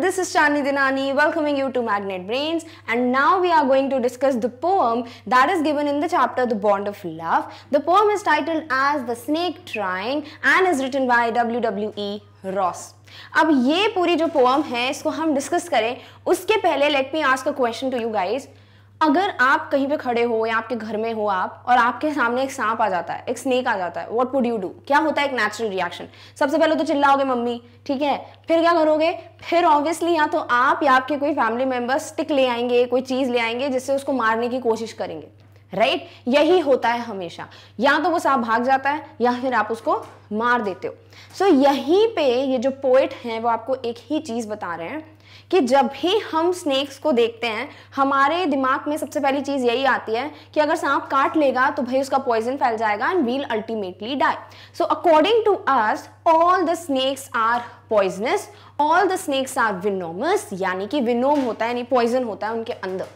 this is Chandni Dinani welcoming you to Magnet Brains and now we are going to discuss the poem that is given in the chapter The Bond of Love. The poem is titled as The Snake Trying and is written by WWE Ross. Now, this पूरी poem poem है इसको हम let me ask a question to you guys. अगर आप कहीं पे खड़े हो या आपके घर में हो आप और आपके सामने एक सांप आ जाता है एक स्नेक आ जाता है व्हाट वुड यू डू क्या होता है एक नेचुरल रिएक्शन सबसे पहले तो चिल्लाओगे मम्मी ठीक है फिर क्या करोगे फिर ऑब्वियसली या तो आप या आपके कोई फैमिली मेंबर्स स्टिक ले आएंगे कोई चीज़ ले आएंगे जिससे उसको मारने की कोशिश करेंगे राइट right? यही होता है हमेशा या तो वो सांप भाग जाता है या फिर आप उसको मार देते हो सो so, यहीं पे ये जो पोइट हैं वो आपको एक ही चीज़ बता रहे हैं कि जब भी हम स्नेक्स को देखते हैं हमारे दिमाग में सबसे पहली चीज़ यही आती है कि अगर सांप काट लेगा तो भाई उसका पॉइजन फैल जाएगा and will ultimately die so according to us all the snakes are poisonous all the snakes are venomous यानी कि विनोम होता है यानी पॉइजन होता है उनके अंदर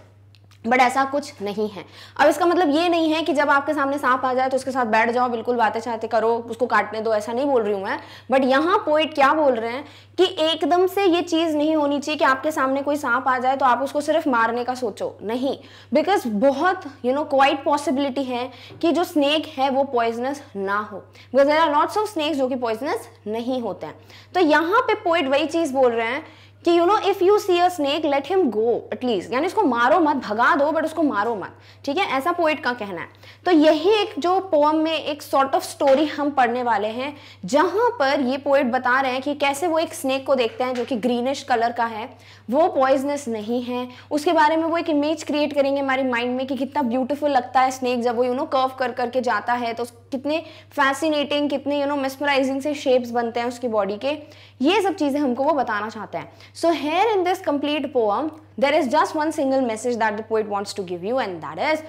बट ऐसा कुछ नहीं है अब इसका मतलब ये नहीं है कि जब आपके सामने सांप आ जाए तो उसके साथ बैठ जाओ बिल्कुल बातें चाहते करो उसको काटने दो ऐसा नहीं बोल रही हूँ मैं बट यहाँ पोइट क्या बोल रहे हैं कि एकदम से ये चीज़ नहीं होनी चाहिए कि आपके सामने कोई सांप आ जाए तो आप उसको सिर्फ मारने का सोचो नहीं बिकॉज बहुत यू नो क्वाइट पॉसिबिलिटी है कि जो स्नेक है वो पॉइजनस ना हो because there are lots of snakes जो कि पॉइजनस नहीं होते हैं तो यहाँ पे पोइट वही चीज़ बोल रहे हैं कि you know if you see a snake let him go at least यानी उसको मारो मत भगा दो बट उसको मारो मत ठीक है ऐसा पोइट का कहना है तो यही एक जो पोम में एक सॉर्ट ऑफ स्टोरी हम पढ़ने वाले हैं जहां पर ये पोइट बता रहे हैं कि कैसे वो एक स्नेक को देखते हैं जो कि ग्रीनिश कलर का है वो पॉइजनस नहीं है उसके बारे में वो एक इमेज क्रिएट करेंगे हमारे माइंड में कि कितना ब्यूटिफुल लगता है स्नेक जब वो यू नो कर्व कर करके जाता है तो कितने फैसिनेटिंग कितने यू नो मिसमराइजिंग से शेप्स बनते हैं उसकी बॉडी के ये सब चीज़ें हमको वो बताना चाहते हैं so here in this complete poem there is just one single message that the poet wants to give you and that is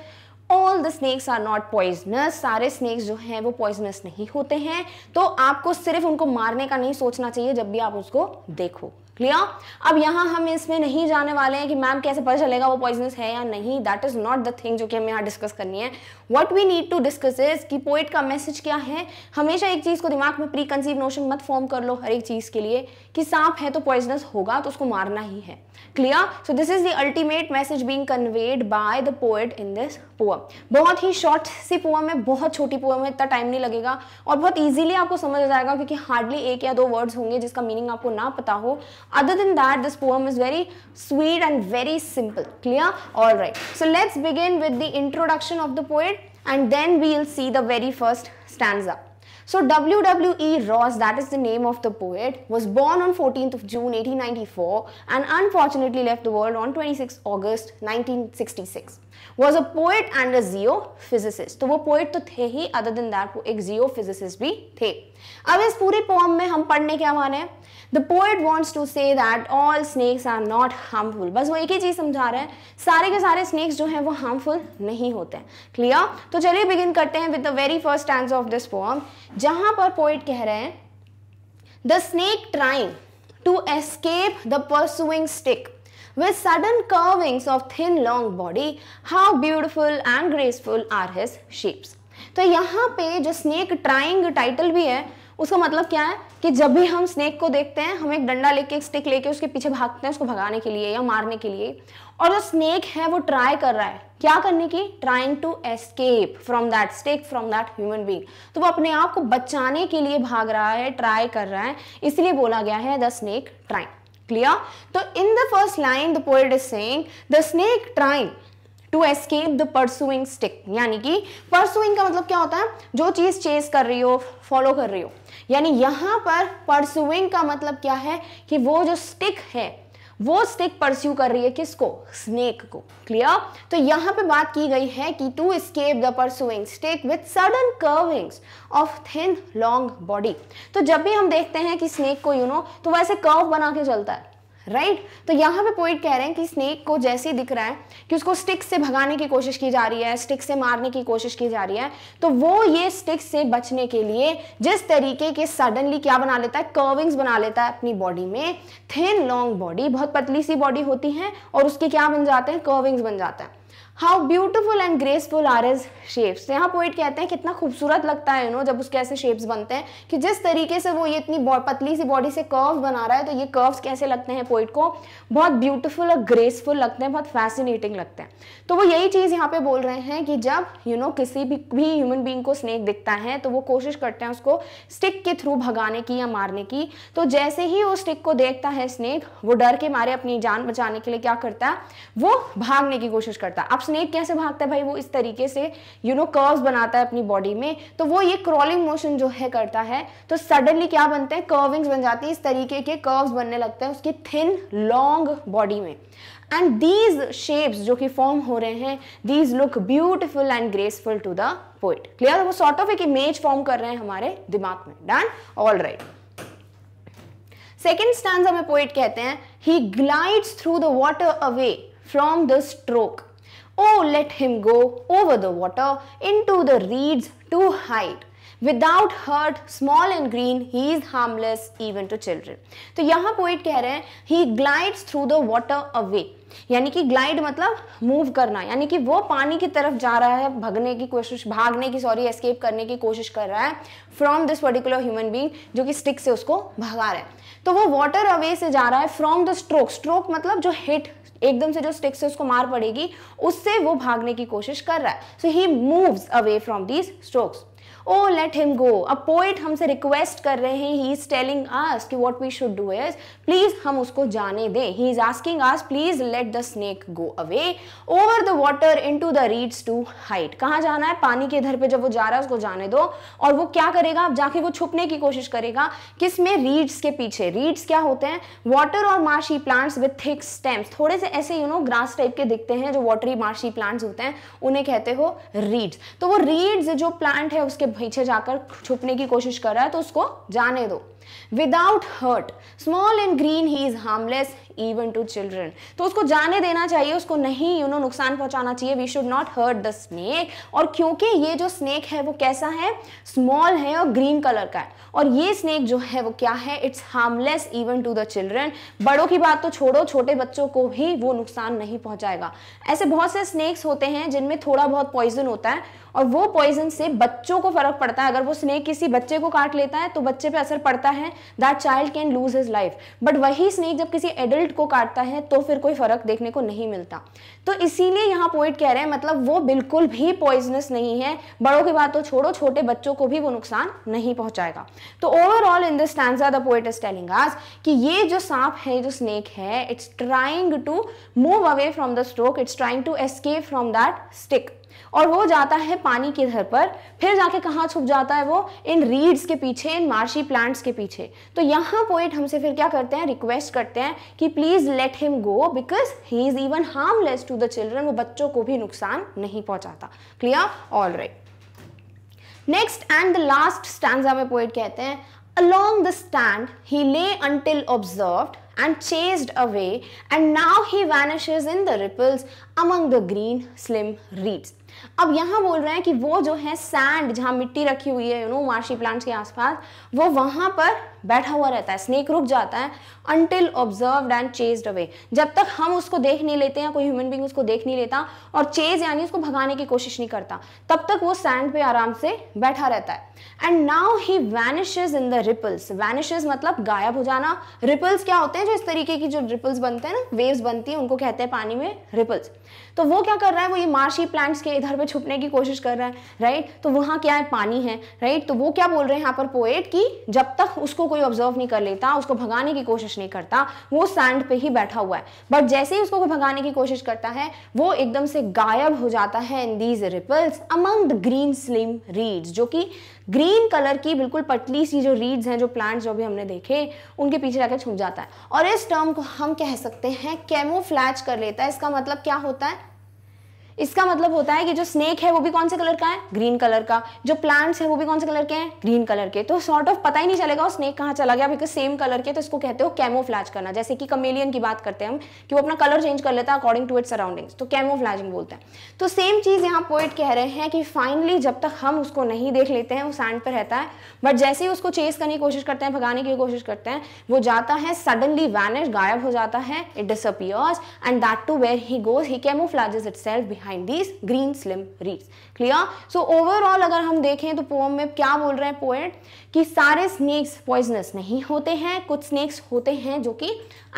all the snakes are not poisonous सारे स्नेक्स जो हैं वो पॉइजनस नहीं होते हैं तो आपको सिर्फ उनको मारने का नहीं सोचना चाहिए जब भी आप उसको देखो क्लियर अब यहाँ हम इसमें नहीं जाने वाले हैं कि मैम कैसे पता चलेगा वो पॉइजनस है या नहीं that is not the thing जो कि हमें यहाँ डिस्कस करनी है what we need to discuss is कि पोइट का मैसेज क्या है हमेशा एक चीज़ को दिमाग में प्री कंसीव नोशन मत फॉर्म कर लो हर एक चीज़ के लिए कि सांप है तो पॉइजनस होगा तो उसको मारना ही है clear so this is the ultimate message being conveyed by the poet in this poem बहुत ही शॉर्ट सी पोअम है बहुत छोटी पोअम है इतना टाइम नहीं लगेगा और बहुत ईजिली आपको समझ आ जाएगा क्योंकि हार्डली एक या दो वर्ड्स होंगे जिसका मीनिंग आपको ना पता हो Other than that, this poem is very sweet and very simple. Clear? Alright. So let's begin with the introduction of the poet and then we'll see the very first stanza. So W.W.E. Ross, that is the name of the poet, was born on 14th of June 1894 and unfortunately left the world on 26 August 1966. Was a poet and a geophysicist. तो वो poet तो थे ही, other than that वो एक geophysicist भी थे. अब इस पूरे poem में हम पढ़ने क्या माने हैं? The poet wants to say that all snakes are not harmful बस वो एक ही चीज़ समझा रहे हैं सारे के सारे स्नेक्स जो हैं वो हार्मफुल नहीं होते हैं क्लियर तो चलिए बिगिन करते हैं with the very first times of this poem जहां पर पोइट कह रहे हैं the snake trying to escape the pursuing stick with sudden curvings of thin long body how beautiful and graceful are his shapes तो यहाँ पे जो snake trying title भी है उसका मतलब क्या है कि जब भी हम स्नेक को देखते हैं हम एक डंडा लेके एक स्टिक लेके उसके पीछे भागते हैं उसको भगाने के लिए या मारने के लिए और जो स्नेक है वो ट्राई कर रहा है क्या करने की trying to escape from that stake from that human being तो वो अपने आप को बचाने के लिए भाग रहा है ट्राई कर रहा है इसलिए बोला गया है द स्नेक ट्राइंग क्लियर तो in the first line the poet is saying the snake trying to escape the pursuing stick यानी कि परसुइंग का मतलब क्या होता है जो चीज़ चेस कर रही हो फॉलो कर रही हो यानी यहां पर परसुइंग का मतलब क्या है कि वो जो स्टिक है वो स्टिक परस्यू कर रही है किसको स्नेक को क्लियर तो यहां पे बात की गई है कि to escape the pursuing stick with sudden curvings of thin long body तो जब भी हम देखते हैं कि स्नेक को यू you नो know, तो वैसे कर्व बना के चलता है राइट right? तो यहां पे पोइट कह रहे हैं कि स्नेक को जैसे दिख रहा है कि उसको स्टिक से भगाने की कोशिश की जा रही है स्टिक से मारने की कोशिश की जा रही है तो वो ये स्टिक से बचने के लिए जिस तरीके के सडनली क्या बना लेता है कर्विंग्स बना लेता है अपनी बॉडी में थिन लॉन्ग बॉडी बहुत पतली सी बॉडी होती है और उसके क्या बन जाते हैं कर्विंग्स बन जाते हैं how beautiful and graceful are is shapes यहाँ पोइट कहते हैं कितना खूबसूरत लगता है नो जब उसके ऐसे शेप्स बनते हैं कि जिस तरीके से वो ये इतनी पतली सी बॉडी से कर्व बना रहा है तो ये कर्व्स कैसे लगते हैं पोइट को बहुत ब्यूटिफुल और ग्रेसफुल लगते हैं बहुत फैसिनेटिंग लगते हैं तो वो यही चीज़ यहाँ पे बोल रहे हैं कि जब यू you नो know, किसी भी भी ह्यूमन बींग को स्नेक दिखता है तो वो कोशिश करते हैं उसको स्टिक के थ्रू भगाने की या मारने की तो जैसे ही वो स्टिक को देखता है स्नेक वो डर के मारे अपनी जान बचाने के लिए क्या करता है वो भागने की कोशिश करता है अब स्नेक कैसे भागता है भाई वो इस तरीके से यू नो कर्व्स बनाता है अपनी बॉडी में तो वो ये क्रॉलिंग मोशन जो है करता है तो सडनली क्या बनते हैं कर्विंग्स बन जाती है इस तरीके के कर्व्स बनने लगते हैं उसकी थिन लॉन्ग बॉडी में एंड दीज शेप्स जो कि फॉर्म हो रहे हैं these look beautiful and graceful to the poet clear वो सॉर्ट ऑफ एक इमेज फॉर्म कर रहे हैं हमारे दिमाग में done all right second stand में पोइट कहते हैं he glides through the water away from the stroke Oh, let him go over the water into the reeds to hide. Without hurt small and green he is harmless even to children तो यहाँ poet कह रहे हैं he glides through the water away यानी कि glide मतलब move करना यानी कि वो पानी की तरफ जा रहा है भगने की कोशिश भागने की सॉरी एस्केप करने की कोशिश कर रहा है from this particular human being जो कि स्टिक से उसको भगा रहा है तो वो वाटर अवे से जा रहा है फ्रॉम द स्ट्रोक स्ट्रोक मतलब जो हिट एकदम से जो स्टिक्स से उसको मार पड़ेगी उससे वो भागने की कोशिश कर रहा है so he moves away from these strokes oh let him go अब पोइट हमसे रिक्वेस्ट कर रहे हैं ही इज टेलिंग आस कि what we should do is please हम उसको जाने दें he is asking us please let the snake go away over the water into the reeds to hide कहाँ जाना है पानी के इधर पे जब वो जा रहा है उसको जाने दो और वो क्या करेगा अब जाके वो छुपने की कोशिश करेगा किस में रीड्स के पीछे रीड्स क्या होते हैं वाटर और marshy plants with thick stems थोड़े से ऐसे यू नो ग्रास टाइप के दिखते हैं जो वाटरी मार्शी प्लांट्स होते हैं उन्हें कहते हो रीड्स तो वो रीड्स जो प्लांट है उसके पीछे जाकर छुपने की कोशिश कर रहा है तो उसको जाने दो without hurt small and green he is harmless even to children तो उसको जाने देना चाहिए उसको नहीं यू नो नुकसान पहुंचाना चाहिए we should not hurt the snake और क्योंकि ये जो स्नेक है वो कैसा है स्मॉल है और ग्रीन कलर का है और ये स्नेक जो है वो क्या है it's harmless even to the children बड़ों की बात तो छोड़ो छोटे बच्चों को भी वो नुकसान नहीं पहुंचाएगा ऐसे बहुत से स्नेक्स होते हैं जिनमें थोड़ा बहुत पॉइजन होता है और वो पॉइजन से बच्चों को फर्क पड़ता है अगर वो स्नेक किसी बच्चे को काट लेता है तो बच्चे पे असर पड़ता है that child can lose his life but वही स्नेक जब किसी एडल्ट को काटता है तो फिर कोई फर्क देखने को नहीं मिलता तो इसीलिए यहाँ पोइट कह रहे हैं मतलब वो बिल्कुल भी पॉइजनस नहीं है बड़ों की बात तो छोड़ो छोटे बच्चों को भी वो नुकसान नहीं पहुंचाएगा तो overall in this the poet is telling us कि ये जो सांप है जो स्नेक है it's trying to move away from the stroke it's trying to escape from that stick और वो जाता है पानी के धर पर फिर जाके कहाँ छुप जाता है वो इन रीड्स के पीछे इन मार्शी प्लांट्स के पीछे तो यहाँ पोइट हमसे फिर क्या करते हैं रिक्वेस्ट करते हैं कि please let him go because he is even harmless to the children वो बच्चों को भी नुकसान नहीं पहुंचाता clear all right next and the last stanza में पोइट कहते हैं along the stand he lay until observe and chased away and now he vanishes in the ripples among the green slim reeds अब यहां बोल रहे हैं कि वो जो है सैंड जहां मिट्टी रखी हुई है यू नो मार्शी प्लांट्स के आसपास वो वहां पर बैठा हुआ रहता है स्नेक रुक जाता है until observe and chased away जब तक हम उसको देख नहीं लेते हैं कोई ह्यूमन बींग उसको देख नहीं लेता और चेज यानी उसको भगाने की कोशिश नहीं करता तब तक वो सैंड पे आराम से बैठा रहता है and now he vanishes in the ripples vanishes मतलब गायब हो जाना रिपल्स क्या होते हैं जो इस तरीके की जो रिपल्स बनते हैं ना वेव्स बनती है उनको कहते हैं पानी में रिपल्स तो वो क्या कर रहा है वो ये मार्शी प्लांट्स के इधर पे छुपने की कोशिश कर रहा है राइट तो वहां क्या है पानी है राइट तो वो क्या बोल रहे हैं यहाँ पर पोएट कि जब तक उसको कोई ऑब्जर्व नहीं कर लेता उसको भगाने की कोशिश नहीं करता वो सैंड पे ही बैठा हुआ है बट जैसे ही उसको कोई भगाने की कोशिश करता है वो एकदम से गायब हो जाता है in these ripples among the green slim reeds जो कि ग्रीन कलर की बिल्कुल पतली सी जो रीड्स हैं जो प्लांट्स जो भी हमने देखे उनके पीछे जाकर छुप जाता है और इस टर्म को हम कह सकते हैं कैमोफ्लैच कर लेता है इसका मतलब क्या होता है इसका मतलब होता है कि जो स्नेक है वो भी कौन से कलर का है ग्रीन कलर का जो प्लांट्स है वो भी कौन से कलर के हैं ग्रीन कलर के तो सॉर्ट ऑफ पता ही नहीं चलेगा वो स्नेक कहाँ चला गया बिकॉज सेम कलर के तो इसको कहते हो कैमोफ्लाज करना जैसे कि कमेलियन की बात करते हैं हम कि वो अपना कलर चेंज कर लेता है अकॉर्डिंग टू इट सराउंडिंग्स तो कैमोफ्लाजिंग बोलते हैं तो सेम चीज़ यहाँ पोइट कह रहे हैं कि फाइनली जब तक हम उसको नहीं देख लेते हैं वो सैंड पर रहता है बट जैसे ही उसको चेस करने की कोशिश करते हैं भगाने की कोशिश करते हैं वो जाता है सडनली वैनिश गायब हो जाता है it disappears and that too where he goes he camouflages itself behind these green slim reeds clear so overall अगर हम देखें तो पोम में क्या बोल रहे हैं पोएट कि सारे स्नेक्स पॉइजनस नहीं होते हैं कुछ स्नेक्स होते हैं जो कि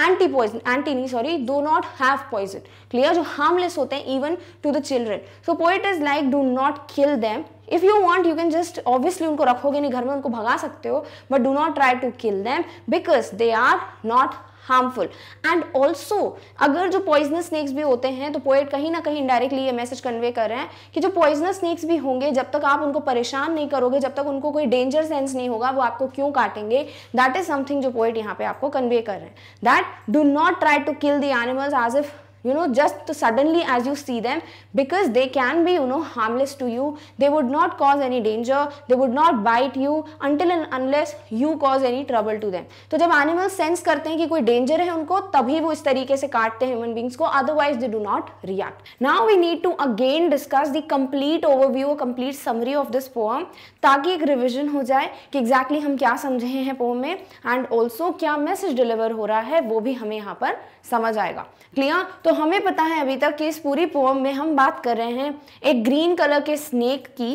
एंटी पॉइजन एंटी नहीं sorry do not have poison clear जो हार्मलेस होते हैं even to the children so poet is like do not kill them if you want you can just obviously उनको रखोगे नहीं घर में उनको भगा सकते हो but do not try to kill them because they are not harmful and also अगर जो पॉइजनस स्नेक्स भी होते हैं तो पोएट कहीं ना कहीं डायरेक्टली ये मैसेज कन्वे कर रहे हैं कि जो पॉइजनस स्नेक्स भी होंगे जब तक आप उनको परेशान नहीं करोगे जब तक उनको कोई डेंजर सेंस नहीं होगा वो आपको क्यों काटेंगे दैट इज समथिंग जो पोएट यहाँ पे आपको कन्वे कर रहे हैं that do not try to kill the animals as if you know just suddenly as you see them because they can be you know harmless to you they would not cause any danger they would not bite you until and unless you cause any trouble to them तो जब animal sense करते हैं कि कोई danger है उनको तभी वो इस तरीके से काटते हैं ह्यूमन बींग्स को otherwise they do not react now we need to again discuss the complete overview complete summary of this poem ताकि एक रिविजन हो जाए कि एग्जैक्टली exactly हम क्या समझे हैं पोम में एंड ऑल्सो क्या मैसेज डिलीवर हो रहा है वो भी हमें यहाँ पर समझ आएगा क्लियर तो तो हमें पता है अभी तक कि इस पूरी पोम में हम बात कर रहे हैं एक ग्रीन कलर के स्नेक की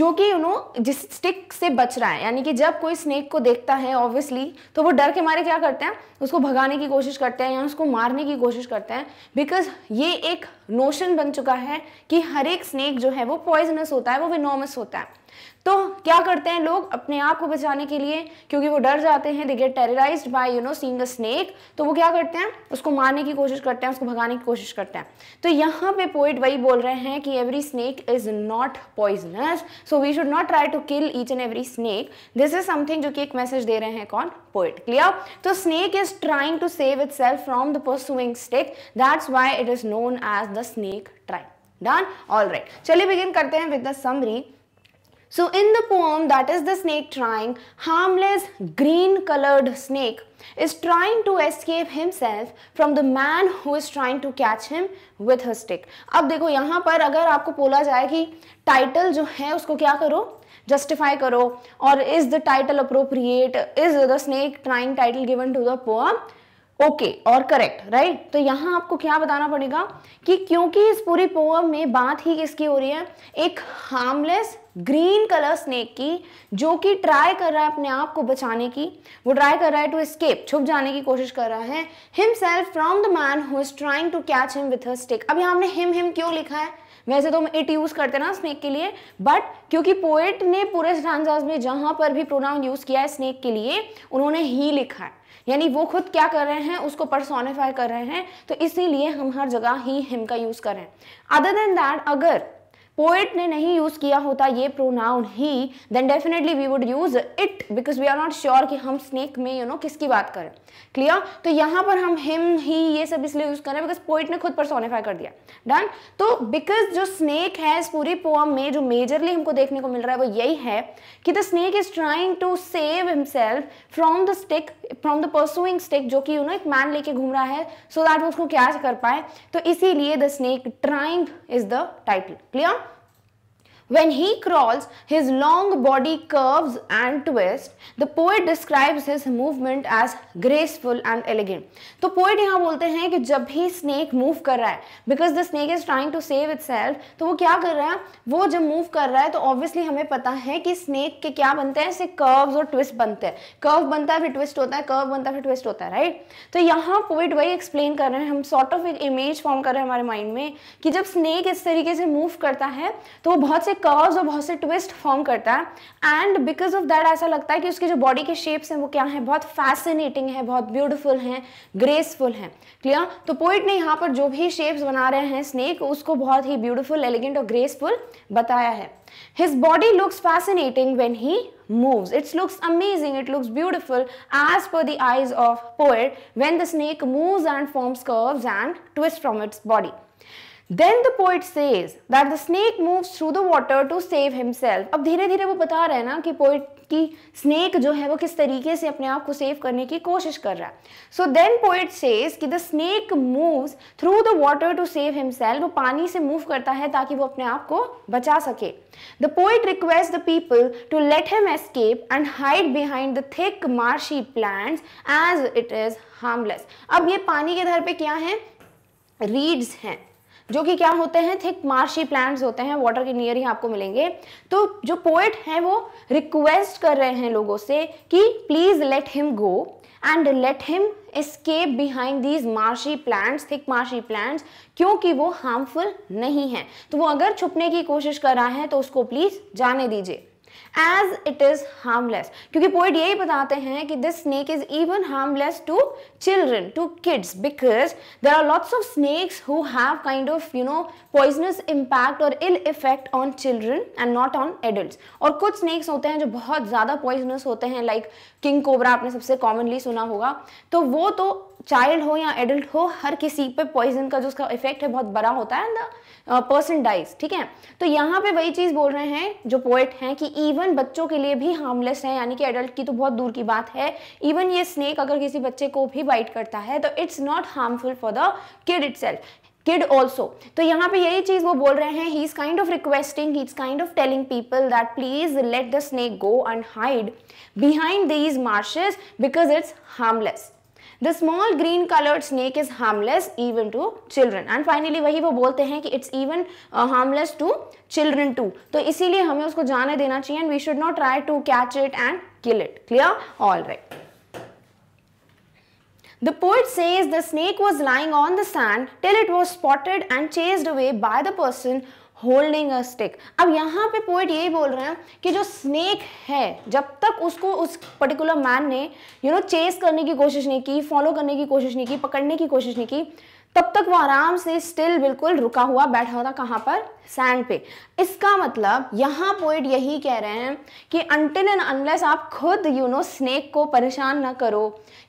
जो कि यू नो जिस स्टिक से बच रहा है यानी कि जब कोई स्नेक को देखता है ऑब्वियसली तो वो डर के मारे क्या करते हैं उसको भगाने की कोशिश करते हैं या उसको मारने की कोशिश करते हैं बिकॉज ये एक नोशन बन चुका है कि हर एक स्नेक जो है वो पॉइजनस होता है वो विनोमस होता है तो क्या करते हैं लोग अपने आप को बचाने के लिए क्योंकि वो डर जाते हैं they get terrorise by you know seeing a snake तो वो क्या करते हैं उसको मारने की कोशिश करते हैं उसको भगाने की कोशिश करते हैं तो यहाँ पे पोइट वही बोल रहे हैं कि every snake is not poisonous so we should not try to kill each and every snake this is something जो कि एक मैसेज दे रहे हैं कौन पोइट क्लियर तो snake is trying to save itself from the pursuing stick that's why it is known as the snake try done all right चलिए begin करते हैं with the summary So in the poem that is the snake trying, harmless green colored snake is trying to escape himself from the man who is trying to catch him with her stick. ab dekho yahan par agar aapko bola jaye ki title jo hai usko kya karo justify karo or is the title appropriate is the snake trying title given to the poem okay और correct right तो यहां आपको क्या बताना पड़ेगा कि क्योंकि इस पूरी पोअम में बात ही किसकी हो रही है एक हार्मलेस ग्रीन कलर स्नेक की जो कि ट्राई कर रहा है अपने आप को बचाने की वो ट्राई कर रहा है टू स्केप छुप जाने की कोशिश कर रहा है himself from the man who is trying to catch him with stick अब यहां हमने हिम हिम क्यों लिखा है वैसे तो हम इट यूज़ करते ना स्नेक के लिए बट क्योंकि पोएट ने पूरे स्टांजाज में जहां पर भी प्रोनाउन यूज़ किया है स्नेक के लिए उन्होंने ही लिखा है यानी वो खुद क्या कर रहे हैं उसको परसोनिफाई कर रहे हैं तो इसीलिए हम हर जगह ही हिम का यूज़ करें अदर देन दैट अगर पोइट ने नहीं यूज किया होता ये pronoun he then definitely we would use it because we are not sure कि हम स्नेक में यू you नो know, किसकी बात करें क्लियर तो यहां पर हम हिम ही ये सब इसलिए यूज करें बिकॉज पोइट ने खुद पर सोनिफाई कर दिया डन तो बिकॉज जो स्नेक है इस पूरी पोअम में जो मेजरली हमको देखने को मिल रहा है वो यही है कि the snake is trying to save himself from the stick from the pursuing stick जो कि यू नो एक मैन लेके घूम रहा है सो so दैट वो उसको क्या कर पाए तो इसीलिए the snake trying is the title clear When he crawls, his long body curves and twists. The poet describes his movement as graceful and elegant. तो poet यहाँ बोलते हैं कि जब भी snake move कर रहा है because the snake is trying to save itself, तो वो क्या कर रहा है वो जब move कर रहा है तो obviously हमें पता है कि snake के क्या बनते हैं ऐसे curves और twist बनते हैं curve बनता है फिर twist होता है curve बनता है फिर twist होता है राइट तो यहाँ poet वही explain कर रहे हैं हम sort of एक image form कर रहे हैं हमारे mind में कि जब snake इस तरीके से move करता है तो वो बहुत से कर्व्स और बहुत से ट्विस्ट फॉर्म करता है एंड बिकॉज ऑफ दैट ऐसा लगता है कि उसकी जो बॉडी के शेप्स हैं वो क्या हैं बहुत फैसिनेटिंग है बहुत ब्यूटीफुल हैं ग्रेसफुल हैं क्लियर तो पोइट ने यहाँ पर जो भी शेप्स बना रहे हैं स्नेक उसको बहुत ही ब्यूटीफुल एलिगेंट और ग्रेसफुल बताया है his body looks fascinating when he moves it looks amazing it looks beautiful as per the eyes of poet when the snake moves and forms curves and twists from its body then the poet says that the snake move through the water to save himself अब धीरे धीरे वो बता रहे हैं ना कि poet कि स्नेक जो है वो किस तरीके से अपने आप को सेव करने की कोशिश कर रहा है सो देन पोइट सेज कि the snake move through the water to save himself वो पानी से मूव करता है ताकि वो अपने आप को बचा सके the poet request the people to let him escape and hide behind the thick marshy plants as it is harmless अब ये पानी के धर पे क्या है रीड्स हैं जो कि क्या होते हैं थिक मार्शी प्लांट्स होते हैं वाटर के नियर ही आपको मिलेंगे तो जो पोइट हैं वो रिक्वेस्ट कर रहे हैं लोगों से कि please let him go and let him escape behind these marshy plants thick marshy plants क्योंकि वो हार्मफुल नहीं है तो वो अगर छुपने की कोशिश कर रहा है तो उसको प्लीज़ जाने दीजिए एज इट इज हार्मलेस क्योंकि पोइट यही बताते हैं कि this snake is even harmless to children to kids because there are lots of snakes who have kind of you know poisonous impact और ill effect on children and not on adult और कुछ snacks होते हैं जो बहुत ज़्यादा poisonous होते हैं लाइक किंग कोबरा आपने सबसे कॉमनली सुना होगा तो वो तो चाइल्ड हो या एडल्ट हो हर किसी पे पॉइजन का जो उसका इफेक्ट है बहुत बड़ा होता है एंड द पर्सन डाइज ठीक है तो यहाँ पे वही चीज़ बोल रहे हैं जो पोएट हैं कि इवन बच्चों के लिए भी हार्मलेस है यानी कि एडल्ट की तो बहुत दूर की बात है इवन ये स्नेक अगर किसी बच्चे को भी बाइट करता है तो it's not harmful for the kid it kid also तो यहाँ पे यही चीज़ वो बोल रहे हैं he is kind of requesting he is kind of telling people that please let the snake go and hide behind these marshes because it's harmless The small green colored snake is harmless even to children. And finally वही वो बोलते हैं कि it's even uh, harmless to children too. तो इसीलिए हमें उसको जाने देना चाहिए and we should not try to catch it and kill it. Clear? All right. The poet says the snake was lying on the sand till it was spotted and chased away by the person holding a stick अब यहाँ पे poet यही बोल रहे हैं कि जो snake है जब तक उसको उस पर्टिकुलर मैन ने यू नो चेस करने की कोशिश नहीं की फॉलो करने की कोशिश नहीं की पकड़ने की कोशिश नहीं की तब तक वो आराम से स्टिल बिल्कुल रुका हुआ बैठा था कहाँ पर सैंड पे इसका मतलब यहाँ पोइट यही कह रहे हैं कि अनटिल एंड अनलेस आप खुद यू नो स्नेक को परेशान ना करो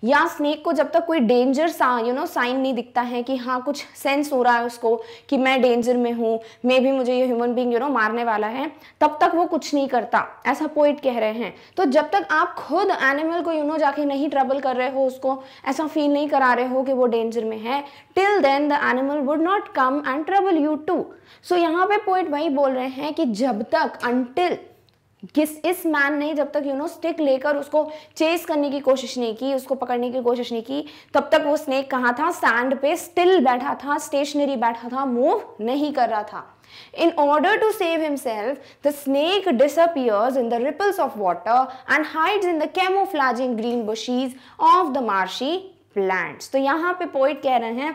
या स्नेक को जब तक कोई डेंजर सा यू नो साइन नहीं दिखता है कि हाँ कुछ सेंस हो रहा है उसको कि मैं डेंजर में हूँ मे भी मुझे ये ह्यूमन बींग यू नो मारने वाला है तब तक वो कुछ नहीं करता ऐसा पोइट कह रहे हैं तो जब तक आप खुद एनिमल को यू नो जाके नहीं ट्रबल कर रहे हो उसको ऐसा फील नहीं करा रहे हो कि वो डेंजर में है till then the animal would not come and trouble you too so यहाँ पे पोइट वही बोल रहे हैं कि जब तक अनटिल किस इस मैन ने जब तक यू नो स्टिक लेकर उसको चेस करने की कोशिश नहीं की उसको पकड़ने की कोशिश नहीं की तब तक वो स्नेक कहाँ था सैंड पे स्टिल बैठा था स्टेशनरी बैठा था मूव नहीं कर रहा था in order to save himself the snake disappears in the ripples of water and hides in the camouflaging green bushes of the marshy plants तो यहाँ पे पोइट कह रहे हैं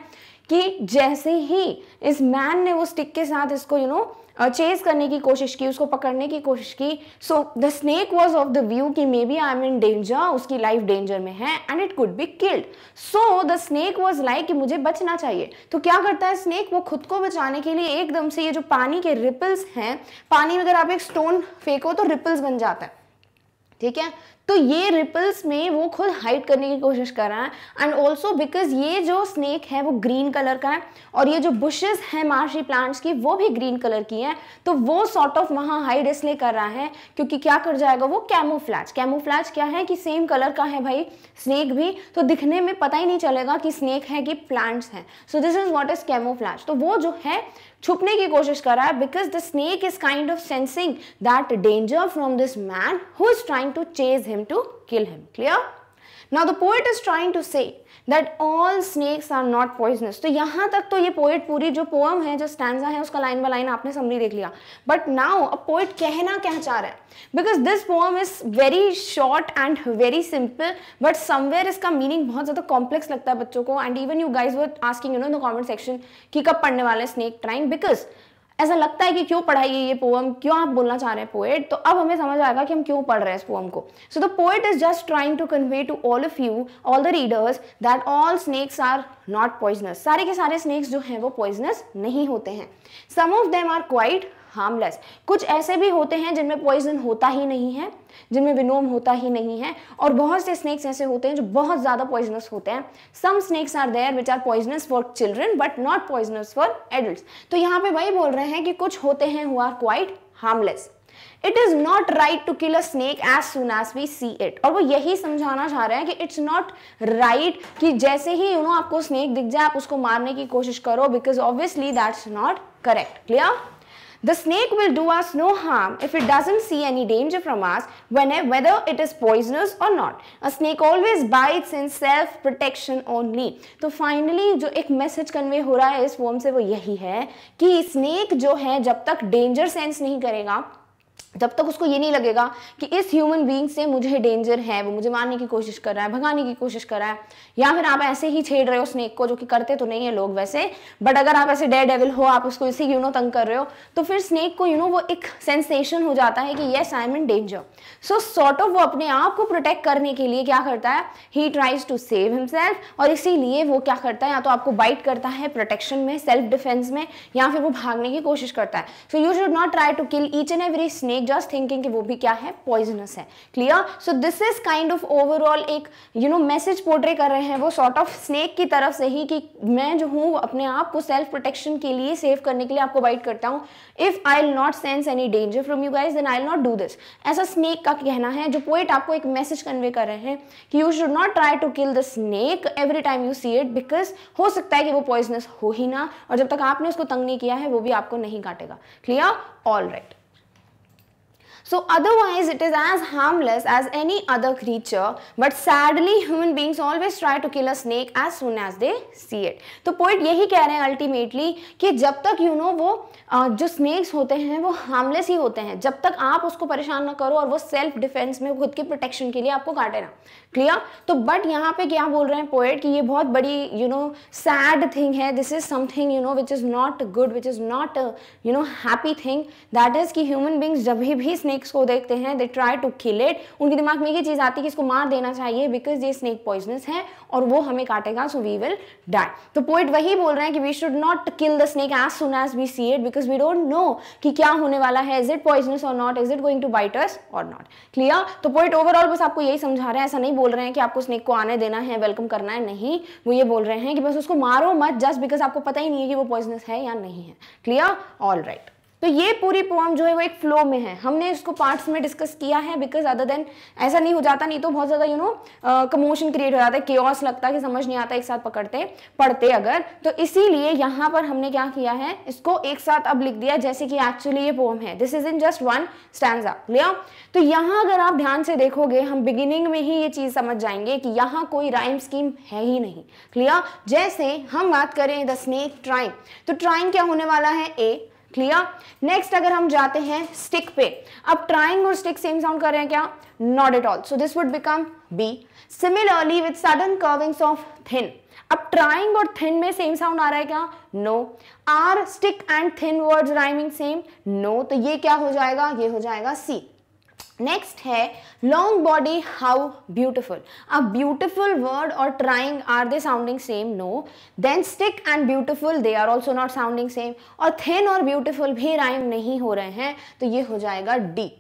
कि जैसे ही इस मैन ने वो स्टिक के साथ इसको यू नो चेज करने की कोशिश की उसको पकड़ने की कोशिश की so the snake was of the view कि maybe I am in danger उसकी लाइफ डेंजर में है and it could be killed so the snake was like कि मुझे बचना चाहिए तो क्या करता है स्नेक वो खुद को बचाने के लिए एकदम से ये जो पानी के रिपल्स हैं पानी में अगर आप एक स्टोन फेंको तो रिपल्स बन जाता है ठीक है तो ये रिपल्स में वो खुद हाइड करने की कोशिश कर रहा है एंड ऑल्सो बिकॉज ये जो स्नेक है वो ग्रीन कलर का है और ये जो बुशेस हैं मार्शी प्लांट्स की वो भी ग्रीन कलर की हैं तो वो सॉर्ट ऑफ वहाँ हाइड इसलिए कर रहा है क्योंकि क्या कर जाएगा वो कैमोफ्लैज कैमोफ्लैज क्या है कि सेम कलर का है भाई स्नेक भी तो दिखने में पता ही नहीं चलेगा कि स्नेक है कि प्लांट्स हैं so this is what is camouflage तो वो जो है छुपने की कोशिश कर रहा है because the snake is kind of sensing that danger from this man who is trying to chase him to kill him clear now the poet is trying to say that all snakes are not poisonous तो यहाँ तक तो ये poet पूरी जो poem है जो stanza है उसका लाइन बाय लाइन आपने समरी देख लिया बट नाउ अब पोइट कहना क्या चाह रहा है because this poem is very short and very simple but somewhere इसका मीनिंग बहुत ज़्यादा कॉम्प्लेक्स लगता है बच्चों को and even you guys were asking you know the comment section कि कब पढ़ने वाले स्नेक ट्राइंग बिकॉज ऐसा लगता है कि क्यों पढ़ाई है ये पोएम क्यों आप बोलना चाह रहे हैं पोएट तो अब हमें समझ आएगा कि हम क्यों पढ़ रहे हैं इस पोएम को so the poet is just trying to convey to all of you all the readers that all snakes are not poisonous सारे के सारे स्नेक्स जो हैं वो पॉइजनस नहीं होते हैं some of them are quite harmless कुछ ऐसे भी होते हैं जिनमें पॉइजन होता ही नहीं है जिनमें विनोम होता ही नहीं है और बहुत से स्नेक्स ऐसे होते हैं जो बहुत ज़्यादा पॉइजनस होते हैं some snakes are there which are poisonous for children but not poisonous for adult तो यहाँ पे वही बोल रहे हैं कि कुछ होते हैं who are quite harmless it is not right to kill a snake as soon as we see it और वो यही समझाना चाह रहे हैं कि इट्स नॉट राइट कि जैसे ही यू नो आपको स्नेक दिख जाए आप उसको मारने की कोशिश करो because obviously that's not correct clear The snake will do us no harm if it doesn't see any danger from us whether it is poisonous or not. A snake always bites in self protection only. तो finally जो एक message convey हो रहा है इस form से वो यही है कि snake जो है जब तक danger sense नहीं करेगा जब तक उसको ये नहीं लगेगा कि इस ह्यूमन बींग से मुझे डेंजर है वो मुझे मारने की कोशिश कर रहा है भगाने की कोशिश कर रहा है या फिर आप ऐसे ही छेड़ रहे हो स्नेक को जो कि करते तो नहीं है लोग वैसे बट अगर आप ऐसे डे डेविल हो आप उसको इसी यू नो तंग कर रहे हो तो फिर स्नेक को यू नो वो एक सेंसेशन हो जाता है कि yes I am in danger so sort of वो अपने आप को प्रोटेक्ट करने के लिए क्या करता है he tries to save himself और इसीलिए वो क्या करता है या तो आपको बाइट करता है प्रोटेक्शन में सेल्फ डिफेंस में या फिर वो भागने की कोशिश करता है so you should not try to kill each and every snake just thinking कि वो भी क्या है पॉइजनस है clear so this is kind of overall एक यू नो मैसेज पोर्ट्रे कर रहे हैं वो सॉर्ट ऑफ स्नेक की तरफ से ही कि मैं जो हूँ अपने आप को सेल्फ प्रोटेक्शन के लिए सेव करने के लिए आपको वाइट करता हूँ if I'll not sense any danger from you guys then I'll not do this ऐसा स्नेक का कहना है जो पोइट आपको एक मैसेज कन्वे कर रहे हैं कि you should not try to kill the snake every time you see it because हो सकता है कि वो पॉइजनस हो ही ना और जब तक आपने उसको तंग नहीं किया है वो भी आपको नहीं काटेगा clear all right So otherwise it is as harmless as any other creature but sadly human beings always try to kill a snake as soon as they see it. तो पोइट यही कह रहे हैं अल्टीमेटली कि जब तक you you know know, वो जो स्नेक्स होते हैं वो हार्मलेस ही होते हैं जब तक आप उसको परेशान ना करो और वो सेल्फ डिफेंस में खुद की प्रोटेक्शन के लिए आपको काटे ना क्लियर तो बट यहाँ पे क्या बोल रहे हैं पोइट कि ये बहुत बड़ी यू नो सैड थिंग है this is something you know which is not good which is not you know happy thing that is कि ह्यूमन बींग्स जब भी स्नेक स्नेक्स को देखते हैं they try to kill it उनके दिमाग में ये चीज़ आती है कि इसको मार देना चाहिए बिकॉज ये स्नेक पॉइजनस है और वो हमें काटेगा सो वी विल डाई तो पोइट वही बोल रहे हैं कि we should not kill the snake as soon as we see it because we don't know कि क्या होने वाला है इज इट पॉइजनस और not is it going to bite us और नॉट क्लियर तो पोइट ओवरऑल बस आपको यही समझा रहे हैं ऐसा नहीं बोल रहे हैं कि आपको स्नेक को आने देना है वेलकम करना है नहीं वो ये बोल रहे हैं कि बस उसको मारो मत जस्ट बिकॉज आपको पता ही नहीं है कि वो पॉइजनस है या नहीं है क्लियर ऑल राइट तो ये पूरी पोम जो है वो एक फ्लो में है हमने इसको पार्ट्स में डिस्कस किया है बिकॉज अदर देन ऐसा नहीं हो जाता नहीं तो बहुत ज़्यादा यू नो कमोशन क्रिएट हो जाता है केस लगता है कि समझ नहीं आता एक साथ पकड़ते पढ़ते अगर तो इसीलिए यहाँ पर हमने क्या किया है इसको एक साथ अब लिख दिया जैसे कि एक्चुअली ये पोम है this is in just one stand लिया तो यहाँ अगर आप ध्यान से देखोगे हम बिगिनिंग में ही ये चीज़ समझ जाएंगे कि यहाँ कोई राइम स्कीम है ही नहीं क्लियर जैसे हम बात करें द स्नेक ट्राइंग तो ट्राइंग क्या होने वाला है ए क्लियर नेक्स्ट अगर हम जाते हैं स्टिक पे अब ट्राइंग और स्टिक सेम साउंड कर रहे हैं क्या not at all so this would become be similarly with sudden curvings of thin अब ट्राइंग और थिन में सेम साउंड आ रहा है क्या no are stick and thin words rhyming same no तो ये क्या हो जाएगा ये हो जाएगा सी नेक्स्ट है लॉन्ग बॉडी हाउ ब्यूटिफुल अब ब्यूटिफुल वर्ड और trying are they sounding same no then stick and beautiful they are also not sounding same और थिन और ब्यूटिफुल भी राइम नहीं हो रहे हैं तो ये हो जाएगा डी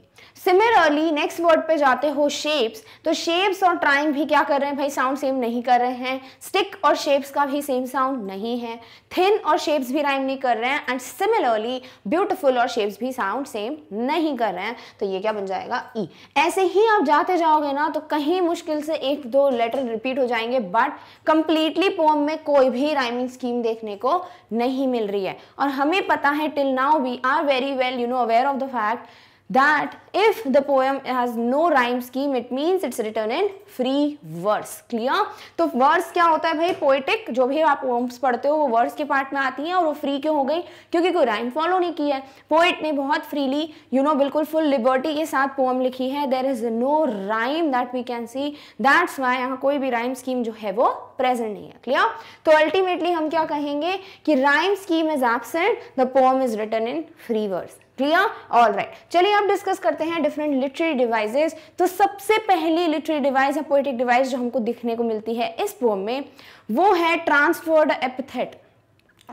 सिमिलरली नेक्स्ट वर्ड पे जाते हो शेप्स तो शेप्स और ट्राइंग भी क्या कर रहे हैं भाई साउंड सेम नहीं कर रहे हैं स्टिक और शेप्स का भी सेम साउंड नहीं है थिन और शेप्स भी राइम नहीं कर रहे हैं एंड सिमिलरली ब्यूटिफुल और शेप्स भी साउंड सेम नहीं कर रहे हैं तो ये क्या बन जाएगा ई e. ऐसे ही आप जाते जाओगे ना तो कहीं मुश्किल से एक दो लेटर रिपीट हो जाएंगे बट कंप्लीटली पोम में कोई भी राइमिंग स्कीम देखने को नहीं मिल रही है और हमें पता है till now we are very well you know aware of the fact that if the poem has no rhyme scheme it means it's written in free verse clear to verse kya hota hai bhai poetic jo bhi aap poems padhte ho wo verse ke part mein aati hai aur wo free kyun ho gayi kyunki koi rhyme follow nahi की hai poet ne bahut freely you know bilkul full liberty ke sath poem likhi hai there is no rhyme that we can see that's why yahan koi bhi rhyme scheme jo hai wo present nahi hai clear to ultimately hum kya kahenge ki rhyme scheme is absent the poem is written in free verse clear all right चलिए अब discuss करते हैं different literary devices तो सबसे पहली literary device या poetic device जो हमको दिखने को मिलती है इस पोम में वो है ट्रांसफर्ड एपिथेट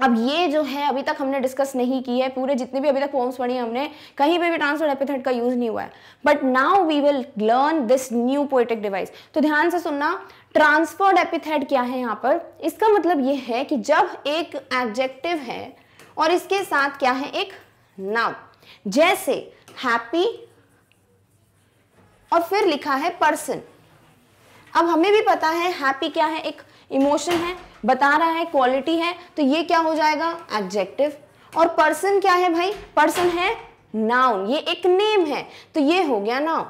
अब ये जो है अभी तक हमने डिस्कस नहीं की है पूरे जितने भी अभी तक पोम्स पढ़ी हमने कहीं पे भी ट्रांसफर एपिथेट का यूज़ नहीं हुआ है but now we will learn this new poetic device तो ध्यान से सुनना ट्रांसफर्ड एपिथेट क्या है यहाँ पर इसका मतलब ये है कि जब एक एडजेक्टिव है और इसके साथ क्या है एक नाउ जैसे हैप्पी और फिर लिखा है पर्सन अब हमें भी पता है हैप्पी क्या है एक इमोशन है बता रहा है क्वालिटी है तो ये क्या हो जाएगा एडजेक्टिव और पर्सन क्या है भाई पर्सन है नाउन ये एक नेम है तो ये हो गया नाउन